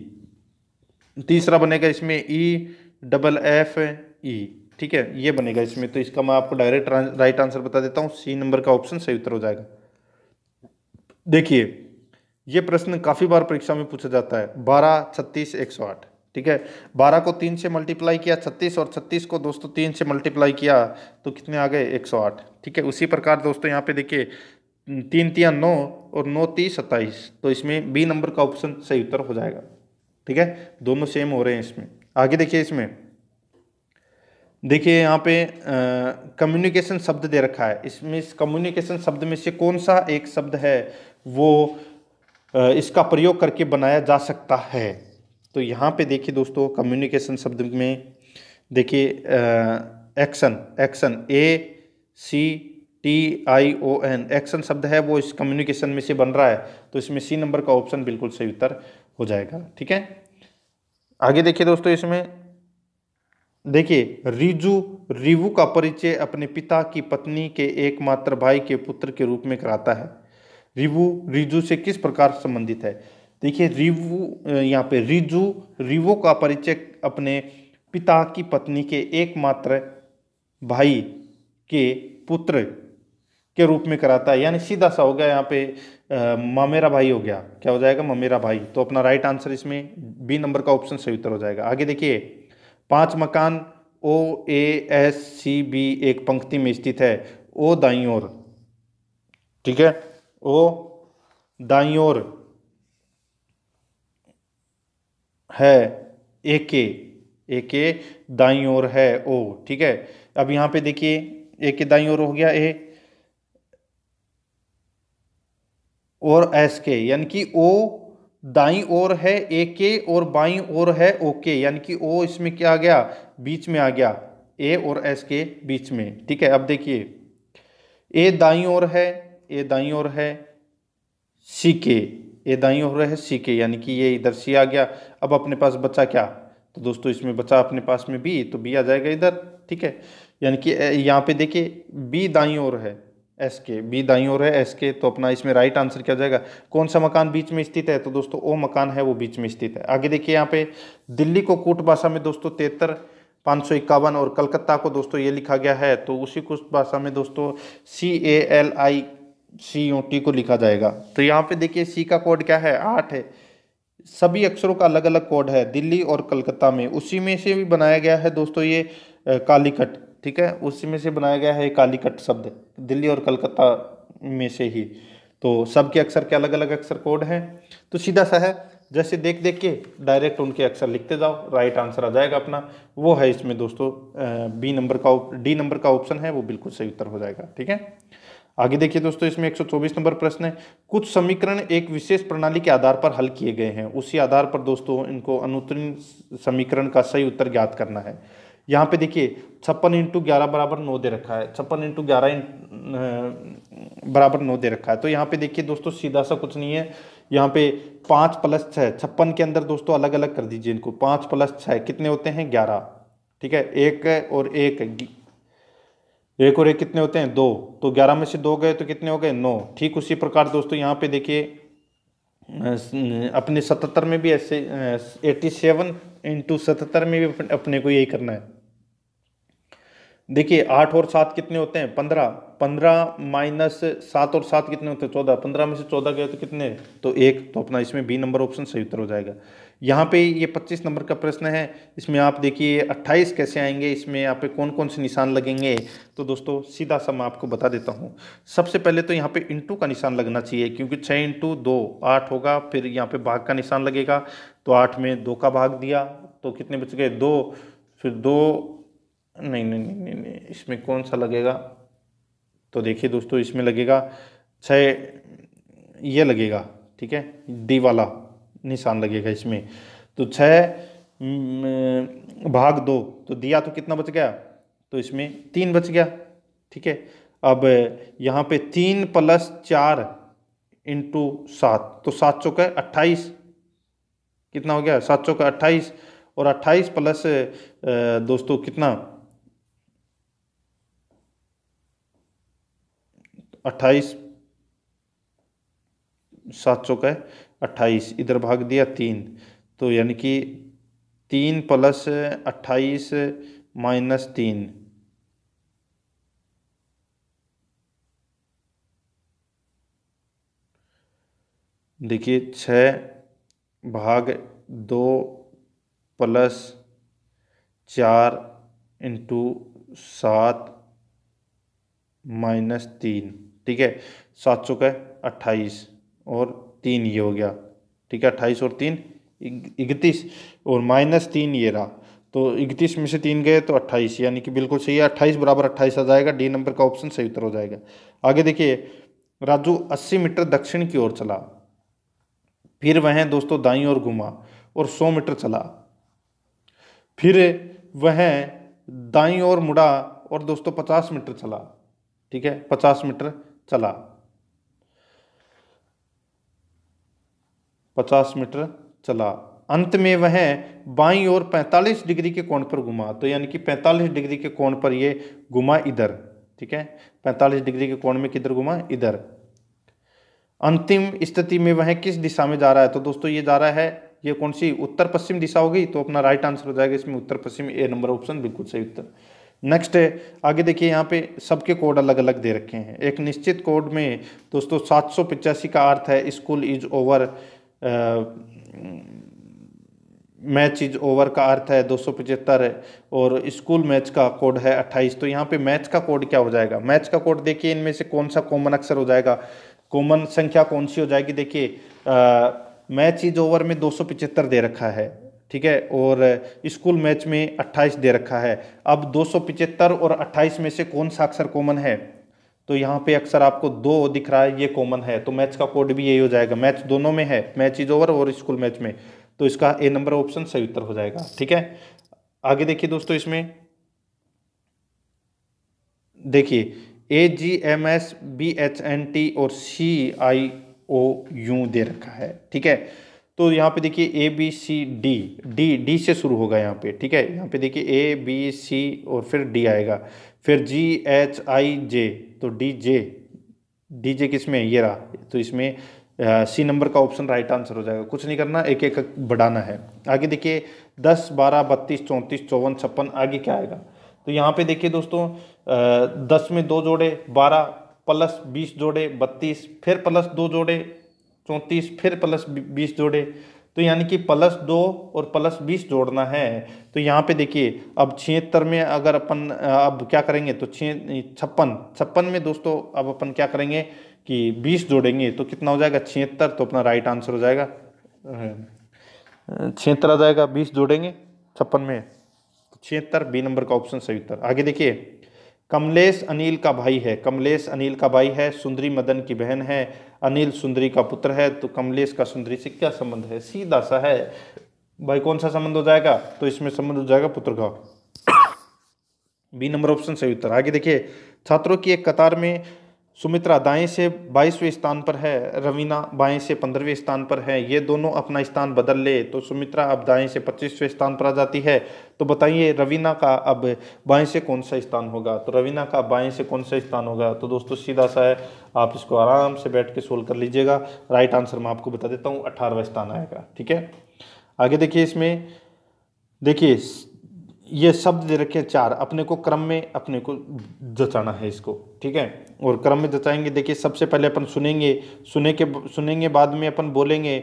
तीसरा बनेगा इसमें ई डबल एफ ई ठीक है ये बनेगा इसमें तो इसका मैं आपको डायरेक्ट राइट आंसर बता देता हूँ सी नंबर का ऑप्शन सही उत्तर हो जाएगा देखिए ये प्रश्न काफ़ी बार परीक्षा में पूछा जाता है बारह छत्तीस एक सौ आठ ठीक है बारह को तीन से मल्टीप्लाई किया छत्तीस और छत्तीस को दोस्तों तीन से मल्टीप्लाई किया तो कितने आ गए एक सौ आठ ठीक है उसी प्रकार दोस्तों यहाँ पे देखिए तीन तिया नौ और नौ ती सत्ताईस तो इसमें बी नंबर का ऑप्शन सही उत्तर हो जाएगा ठीक है दोनों सेम हो रहे हैं इसमें आगे देखिए इसमें देखिए यहाँ पे कम्युनिकेशन शब्द दे रखा है इसमें इस कम्युनिकेशन शब्द में से कौन सा एक शब्द है वो आ, इसका प्रयोग करके बनाया जा सकता है तो यहाँ पे देखिए दोस्तों कम्युनिकेशन शब्द में देखिए action action A C T I O N action शब्द है वो इस कम्युनिकेशन में से बन रहा है तो इसमें सी नंबर का ऑप्शन बिल्कुल सही उत्तर हो जाएगा ठीक है आगे देखिए दोस्तों इसमें देखिए रिजू रिवू का परिचय अपने पिता की पत्नी के एकमात्र भाई के पुत्र के रूप में कराता है रिवू रिजू से किस प्रकार संबंधित है देखिए रिवू यहाँ पे रिजू रिवो का परिचय अपने पिता की पत्नी के एकमात्र भाई के पुत्र के रूप में कराता है यानी सीधा सा हो गया यहाँ पे मामेरा भाई हो गया क्या हो जाएगा ममेरा भाई तो अपना राइट आंसर इसमें बी नंबर का ऑप्शन सही उत्तर हो जाएगा आगे देखिए पांच मकान ओ ए एस सी बी एक पंक्ति में स्थित है ओ दाई ओर ठीक है ओ दाई ओर है ए के ए के दाई ओर है ओ ठीक है अब यहाँ पे देखिए ए के दाई ओर हो गया ए और एस के यानी कि ओ दाई ओर है ए के और बाई ओर है ओ के यानी कि ओ इसमें क्या आ गया बीच में आ गया ए और एस के बीच में ठीक है अब देखिए ए दाई ओर है ए दाई ओर है सी के ए दाई ओर है सी के यानी कि ये इधर सी आ गया अब अपने पास बचा क्या तो दोस्तों इसमें बचा अपने पास में बी तो बी आ जाएगा इधर ठीक है यानी कि यहाँ पे देखिए बी दाई ओर है एस के बी दाई और है एस के तो अपना इसमें राइट आंसर क्या जाएगा कौन सा मकान बीच में स्थित है तो दोस्तों ओ मकान है वो बीच में स्थित है आगे देखिए यहाँ पे दिल्ली को कूट भाषा में दोस्तों तेहत्तर पाँच सौ इक्यावन और कलकत्ता को दोस्तों ये लिखा गया है तो उसी कुछ भाषा में दोस्तों C A L I C U T को लिखा जाएगा तो यहाँ पे देखिए सी का कोड क्या है आठ है सभी अक्षरों का अलग अलग कोड है दिल्ली और कलकत्ता में उसी में से भी बनाया गया है दोस्तों ये कालीकट ठीक है उसी में से बनाया गया है कालीकट शब्द दिल्ली और कलकत्ता में से ही तो सबके अक्षर के अलग अलग अक्षर कोड हैं तो सीधा सा है जैसे देख देख के डायरेक्ट उनके अक्षर लिखते जाओ राइट आंसर आ जाएगा अपना वो है इसमें दोस्तों बी नंबर का डी नंबर का ऑप्शन है वो बिल्कुल सही उत्तर हो जाएगा ठीक है आगे देखिए दोस्तों इसमें 124 नंबर प्रश्न है कुछ समीकरण एक विशेष प्रणाली के आधार पर हल किए गए हैं उसी आधार पर दोस्तों इनको अनुत्तीर्ण समीकरण का सही उत्तर ज्ञात करना है यहाँ पे देखिए छप्पन इंटू ग्यारह बराबर नौ दे रखा है छप्पन इंटू ग्यारह बराबर नौ दे रखा है तो यहाँ पे देखिए दोस्तों सीधा सा कुछ नहीं है यहाँ पे पाँच प्लस छः छप्पन के अंदर दोस्तों अलग अलग कर दीजिए इनको पाँच प्लस छः कितने होते हैं ग्यारह ठीक है एक और एक एक और एक कितने होते हैं दो तो ग्यारह में से दो गए तो कितने हो गए नौ ठीक उसी प्रकार दोस्तों यहाँ पे देखिए अपने सतहत्तर में भी ऐसे एट्टी सेवन इंटू सतहत्तर में भी अपने को यही करना है देखिए आठ और सात कितने होते हैं पंद्रह पंद्रह माइनस सात और सात कितने होते हैं चौदह पंद्रह में से चौदह गए तो कितने तो एक तो अपना इसमें बी नंबर ऑप्शन सही उत्तर हो जाएगा यहाँ पे ये 25 नंबर का प्रश्न है इसमें आप देखिए 28 कैसे आएंगे इसमें यहाँ पे कौन कौन से निशान लगेंगे तो दोस्तों सीधा सा मैं आपको बता देता हूँ सबसे पहले तो यहाँ पे इंटू का निशान लगना चाहिए क्योंकि छः इंटू दो आठ होगा फिर यहाँ पे भाग का निशान लगेगा तो आठ में दो का भाग दिया तो कितने बच गए दो फिर दो नहीं नहीं नहीं नहीं, नहीं। इसमें कौन सा लगेगा तो देखिए दोस्तों इसमें लगेगा छः ये लगेगा ठीक है डी वाला निशान लगेगा इसमें तो छः हम्म, भाग दो तो दिया तो कितना बच गया तो इसमें तीन बच गया ठीक है अब यहाँ पे तीन प्लस चार इंटू सात तो सात चौका अट्ठाईस कितना हो गया सात चौका अट्ठाईस और अट्ठाईस प्लस दोस्तों कितना अट्ठाईस सात चौका अट्ठाईस इधर भाग दिया तीन तो यानी कि तीन प्लस अट्ठाईस माइनस तीन देखिए छ भाग दो प्लस चार इंटू सात माइनस तीन ठीक है सात सौ का अट्ठाईस और तीन ये हो गया ठीक है अट्ठाईस और तीन इकतीस और माइनस तीन ये रहा तो इकतीस में से तीन गए तो अट्ठाईस यानी कि बिल्कुल सही है अट्ठाईस बराबर अट्ठाईस आ जाएगा डी नंबर का ऑप्शन सही उत्तर हो जाएगा आगे देखिए राजू अस्सी मीटर दक्षिण की ओर चला फिर वह दोस्तों दाई और घुमा और सौ मीटर चला फिर वह दाई और मुड़ा और दोस्तों पचास मीटर चला ठीक है पचास मीटर चला पचास मीटर चला अंत में वह बाई ओर 45 डिग्री के कोण पर घुमा तो यानी कि 45 डिग्री के कोण पर यह घुमा इधर ठीक है 45 डिग्री के कोण में किधर घुमा इधर अंतिम स्थिति में वह किस दिशा में जा रहा है तो दोस्तों ये जा रहा है ये कौन सी उत्तर पश्चिम दिशा होगी तो अपना राइट आंसर हो जाएगा इसमें उत्तर पश्चिम ए नंबर ऑप्शन बिल्कुल सही उत्तर नेक्स्ट है आगे देखिए यहाँ पे सबके कोड अलग अलग दे रखे हैं एक निश्चित कोड में दोस्तों सात का अर्थ है school is over match is over का अर्थ है दो और स्कूल मैच का कोड है 28 तो यहाँ पे मैच का कोड क्या हो जाएगा मैच का कोड देखिए इनमें से कौन सा कॉमन अक्षर हो जाएगा कॉमन संख्या कौन सी हो जाएगी देखिए मैच इज ओवर में दो दे रखा है ठीक है और स्कूल मैच में 28 दे रखा है अब दो और 28 में से कौन सा अक्षर कॉमन है तो यहाँ पे अक्सर आपको दो दिख रहा है ये कॉमन है तो मैच का कोड भी यही हो जाएगा मैच दोनों में है मैच इज ओवर और स्कूल मैच में तो इसका ए नंबर ऑप्शन सही उत्तर हो जाएगा ठीक है आगे देखिए दोस्तों इसमें देखिए A G M S B H N T और C I O you they रखा है ठीक है तो यहाँ पे देखिए A B C D D D से शुरू होगा यहाँ पे ठीक है यहाँ पे देखिए ए बी सी और फिर डी आएगा फिर जी एच आई जे तो डी जे डी जे किस में ये रहा तो इसमें सी नंबर का ऑप्शन राइट आंसर हो जाएगा कुछ नहीं करना एक एक बढ़ाना है आगे देखिए दस बारह बत्तीस चौंतीस चौवन छप्पन आगे क्या आएगा तो यहाँ पे देखिए दोस्तों दस में दो जोड़े बारह प्लस बीस जोड़े बत्तीस फिर प्लस दो जोड़े चौंतीस फिर प्लस बीस जोड़े तो यानी कि प्लस दो और प्लस बीस जोड़ना है तो यहाँ पे देखिए अब छिहत्तर में अगर अपन अब क्या करेंगे तो छिय छप्पन छप्पन में दोस्तों अब अपन क्या करेंगे कि बीस जोड़ेंगे तो कितना हो जाएगा छिहत्तर तो अपना राइट आंसर हो जाएगा छिहत्तर आ जाएगा बीस जोड़ेंगे छप्पन में तो छिहत्तर बी नंबर का ऑप्शन सही उत्तर आगे देखिए कमलेश अनिल का भाई है कमलेश अनिल का भाई है सुंदरी मदन की बहन है अनिल सुंदरी का पुत्र है तो कमलेश का सुंदरी से क्या संबंध है सीधा सा है भाई कौन सा संबंध हो जाएगा तो इसमें संबंध हो जाएगा पुत्र का बी नंबर ऑप्शन सही उत्तर आगे देखिए छात्रों की एक कतार में सुमित्रा दाएं से बाईसवें स्थान पर है रवीना बाएं से पंद्रहवें स्थान पर है ये दोनों अपना स्थान बदल ले तो सुमित्रा अब दाएं से पच्चीसवें स्थान पर आ जाती है तो बताइए रवीना का अब बाएं से कौन सा स्थान होगा तो रवीना का बाएं से कौन सा स्थान होगा तो दोस्तों सीधा सा है आप इसको आराम से बैठ के सोल्व कर लीजिएगा राइट आंसर मैं आपको बता देता हूँ अठारहवा स्थान आएगा ठीक है आगे देखिए इसमें देखिए ये शब्द दे रखे हैं चार अपने को क्रम में अपने को जचाना है इसको ठीक है और क्रम में जचाएंगे देखिए सबसे पहले अपन सुनेंगे सुने के सुनेंगे बाद में अपन बोलेंगे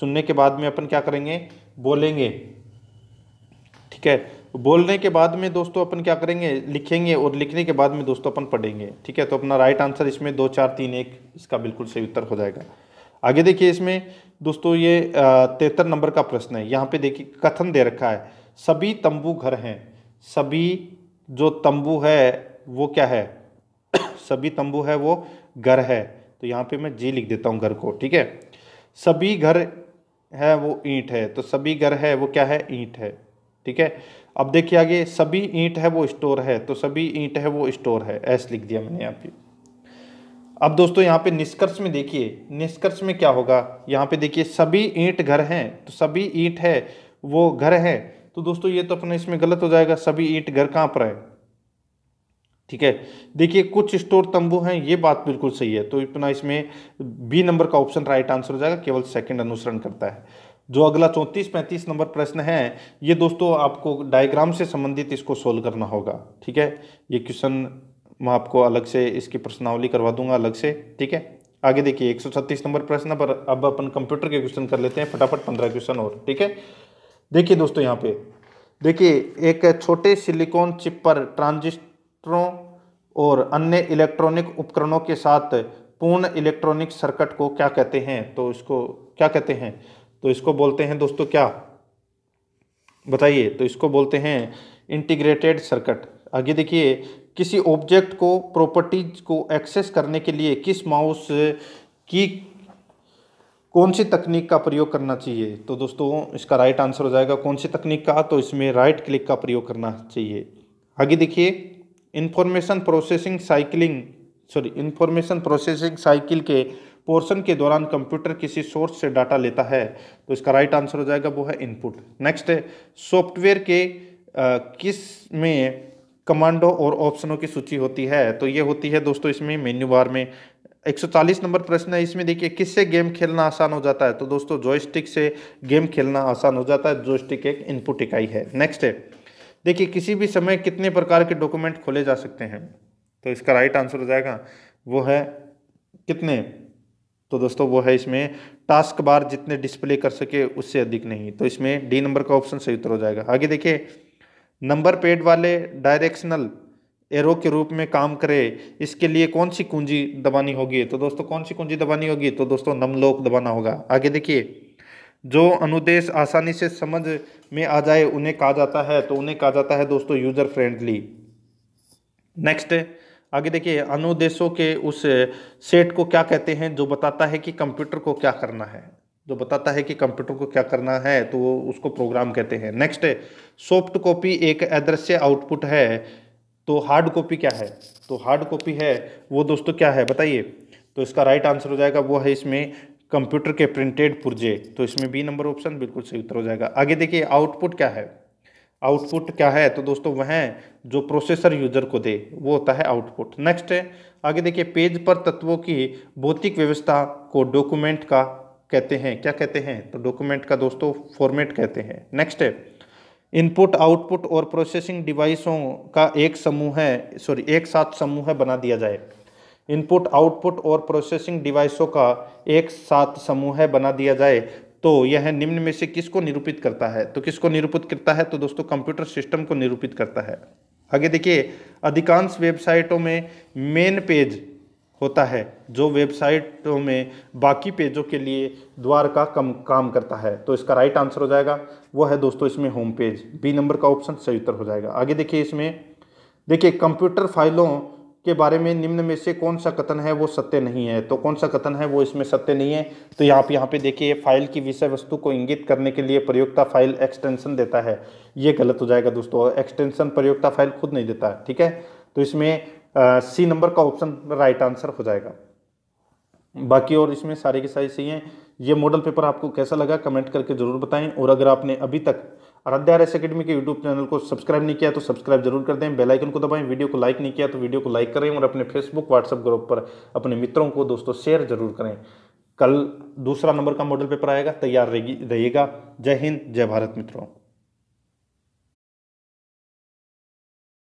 सुनने के बाद में अपन क्या करेंगे बोलेंगे ठीक है बोलने के बाद में दोस्तों अपन क्या करेंगे लिखेंगे और लिखने के बाद में दोस्तों अपन पढ़ेंगे ठीक है तो अपना राइट आंसर इसमें दो चार तीन एक इसका बिल्कुल सही उत्तर हो जाएगा आगे देखिए इसमें दोस्तों ये तेहत्तर नंबर का प्रश्न है यहाँ पे देखिए कथन दे रखा है सभी तंबू घर हैं सभी जो तंबू है वो क्या है सभी तंबू है वो घर है तो यहाँ पे मैं जी लिख देता हूँ घर को ठीक है सभी घर है वो ईंट है तो सभी घर है वो क्या है ईंट है ठीक है अब देखिए आगे सभी ईंट है वो स्टोर है तो सभी ईंट है वो स्टोर है ऐस लिख दिया मैंने यहाँ पे अब दोस्तों यहाँ पे निष्कर्ष में देखिए निष्कर्ष में क्या होगा यहाँ पे देखिए सभी ईंट घर हैं तो सभी ईंट है वो घर है तो दोस्तों ये तो अपना इसमें गलत हो जाएगा सभी ईंट घर कहाँ पर है ठीक है देखिए कुछ स्टोर तंबू हैं ये बात बिल्कुल सही है तो अपना इसमें बी नंबर का ऑप्शन राइट आंसर हो जाएगा केवल सेकंड अनुसरण करता है जो अगला चौंतीस पैंतीस नंबर प्रश्न है ये दोस्तों आपको डायग्राम से संबंधित इसको सोल्व करना होगा ठीक है ये क्वेश्चन मैं आपको अलग से इसकी प्रश्नावली करवा दूंगा अलग से ठीक है आगे देखिए एक नंबर प्रश्न पर अब अपन कंप्यूटर के क्वेश्चन कर लेते हैं फटाफट पंद्रह क्वेश्चन और ठीक है देखिए दोस्तों यहाँ पे देखिए एक छोटे सिलिकॉन चिप पर ट्रांजिस्टरों और अन्य इलेक्ट्रॉनिक उपकरणों के साथ पूर्ण इलेक्ट्रॉनिक सर्किट को क्या कहते हैं तो इसको क्या कहते हैं तो इसको बोलते हैं दोस्तों क्या बताइए तो इसको बोलते हैं इंटीग्रेटेड सर्किट आगे देखिए किसी ऑब्जेक्ट को प्रॉपर्टीज को एक्सेस करने के लिए किस माउस की कौन सी तकनीक का प्रयोग करना चाहिए तो दोस्तों इसका राइट आंसर हो जाएगा कौन सी तकनीक का तो इसमें राइट क्लिक का प्रयोग करना चाहिए आगे देखिए information processing cycling sorry information processing cycle के पोर्शन के दौरान कंप्यूटर किसी सोर्स से डाटा लेता है तो इसका राइट आंसर हो जाएगा वो है इनपुट नेक्स्ट है सॉफ्टवेयर के आ, किस में कमांडो और ऑप्शनों की सूची होती है तो ये होती है दोस्तों इसमें मेन्यू बार में 140 नंबर प्रश्न है इसमें देखिए किससे गेम खेलना आसान हो जाता है तो दोस्तों जॉयस्टिक से गेम खेलना आसान हो जाता है जॉयस्टिक एक इनपुट इकाई है नेक्स्ट है देखिए किसी भी समय कितने प्रकार के डॉक्यूमेंट खोले जा सकते हैं तो इसका राइट आंसर हो जाएगा वो है कितने तो दोस्तों वो है इसमें टास्क बार जितने डिस्प्ले कर सके उससे अधिक नहीं तो इसमें डी नंबर का ऑप्शन सही उत्तर हो जाएगा आगे देखिए नंबर पेड वाले डायरेक्शनल एरो के रूप में काम करे इसके लिए कौन सी कुंजी दबानी होगी तो दोस्तों कौन सी कुंजी दबानी होगी तो दोस्तों नमलोक दबाना होगा आगे देखिए जो अनुदेश आसानी से समझ में आ जाए उन्हें कहा जाता है तो उन्हें कहा जाता है दोस्तों यूजर फ्रेंडली नेक्स्ट आगे देखिए अनुदेशों के उस सेट को क्या कहते हैं जो बताता है कि कंप्यूटर को क्या करना है जो बताता है कि कंप्यूटर को क्या करना है तो उसको प्रोग्राम कहते हैं नेक्स्ट सॉफ्ट कॉपी एक अदृश्य आउटपुट है तो हार्ड कॉपी क्या है तो हार्ड कॉपी है वो दोस्तों क्या है बताइए तो इसका राइट आंसर हो जाएगा वो है इसमें कंप्यूटर के प्रिंटेड पुर्जे तो इसमें बी नंबर ऑप्शन बिल्कुल सही उत्तर हो जाएगा आगे देखिए आउटपुट क्या है आउटपुट क्या है तो दोस्तों वह जो प्रोसेसर यूजर को दे वो होता है आउटपुट नेक्स्ट है आगे देखिए पेज पर तत्वों की भौतिक व्यवस्था को डॉक्यूमेंट का कहते हैं क्या कहते हैं तो डॉक्यूमेंट का दोस्तों फॉर्मेट कहते हैं नेक्स्ट है इनपुट आउटपुट और प्रोसेसिंग डिवाइसों का एक समूह है सॉरी एक साथ समूह है बना दिया जाए इनपुट आउटपुट और प्रोसेसिंग डिवाइसों का एक साथ समूह बना दिया जाए तो यह निम्न में से किसको निरूपित करता है तो किसको निरूपित करता है तो दोस्तों कंप्यूटर सिस्टम को निरूपित करता है आगे देखिए अधिकांश वेबसाइटों में मेन पेज होता है जो वेबसाइटों में बाकी पेजों के लिए द्वार का कम काम करता है तो इसका राइट आंसर हो जाएगा वो है दोस्तों इसमें होम पेज बी नंबर का ऑप्शन सही उत्तर हो जाएगा आगे देखिए इसमें देखिए कंप्यूटर फाइलों के बारे में निम्न में से कौन सा कथन है वो सत्य नहीं है तो कौन सा कथन है वो इसमें सत्य नहीं है तो यहाँ पे यहाँ पे देखिए फाइल की विषय वस्तु को इंगित करने के लिए प्रयोगता फाइल एक्सटेंशन देता है ये गलत हो जाएगा दोस्तों एक्सटेंशन प्रयोगता फाइल खुद नहीं देता ठीक है तो इसमें सी नंबर का ऑप्शन राइट आंसर हो जाएगा बाकी और इसमें सारे के सारे सही हैं ये मॉडल पेपर आपको कैसा लगा कमेंट करके ज़रूर बताएं और अगर आपने अभी तक अराध्या एस अकेडमी के यूट्यूब चैनल को सब्सक्राइब नहीं किया तो सब्सक्राइब जरूर कर दें बेल आइकन को दबाएं वीडियो को लाइक नहीं किया तो वीडियो को लाइक करें और अपने फेसबुक व्हाट्सएप ग्रुप पर अपने मित्रों को दोस्तों शेयर जरूर करें कल दूसरा नंबर का मॉडल पेपर आएगा तैयार रहेगी रहेगा जय हिंद जय भारत मित्रों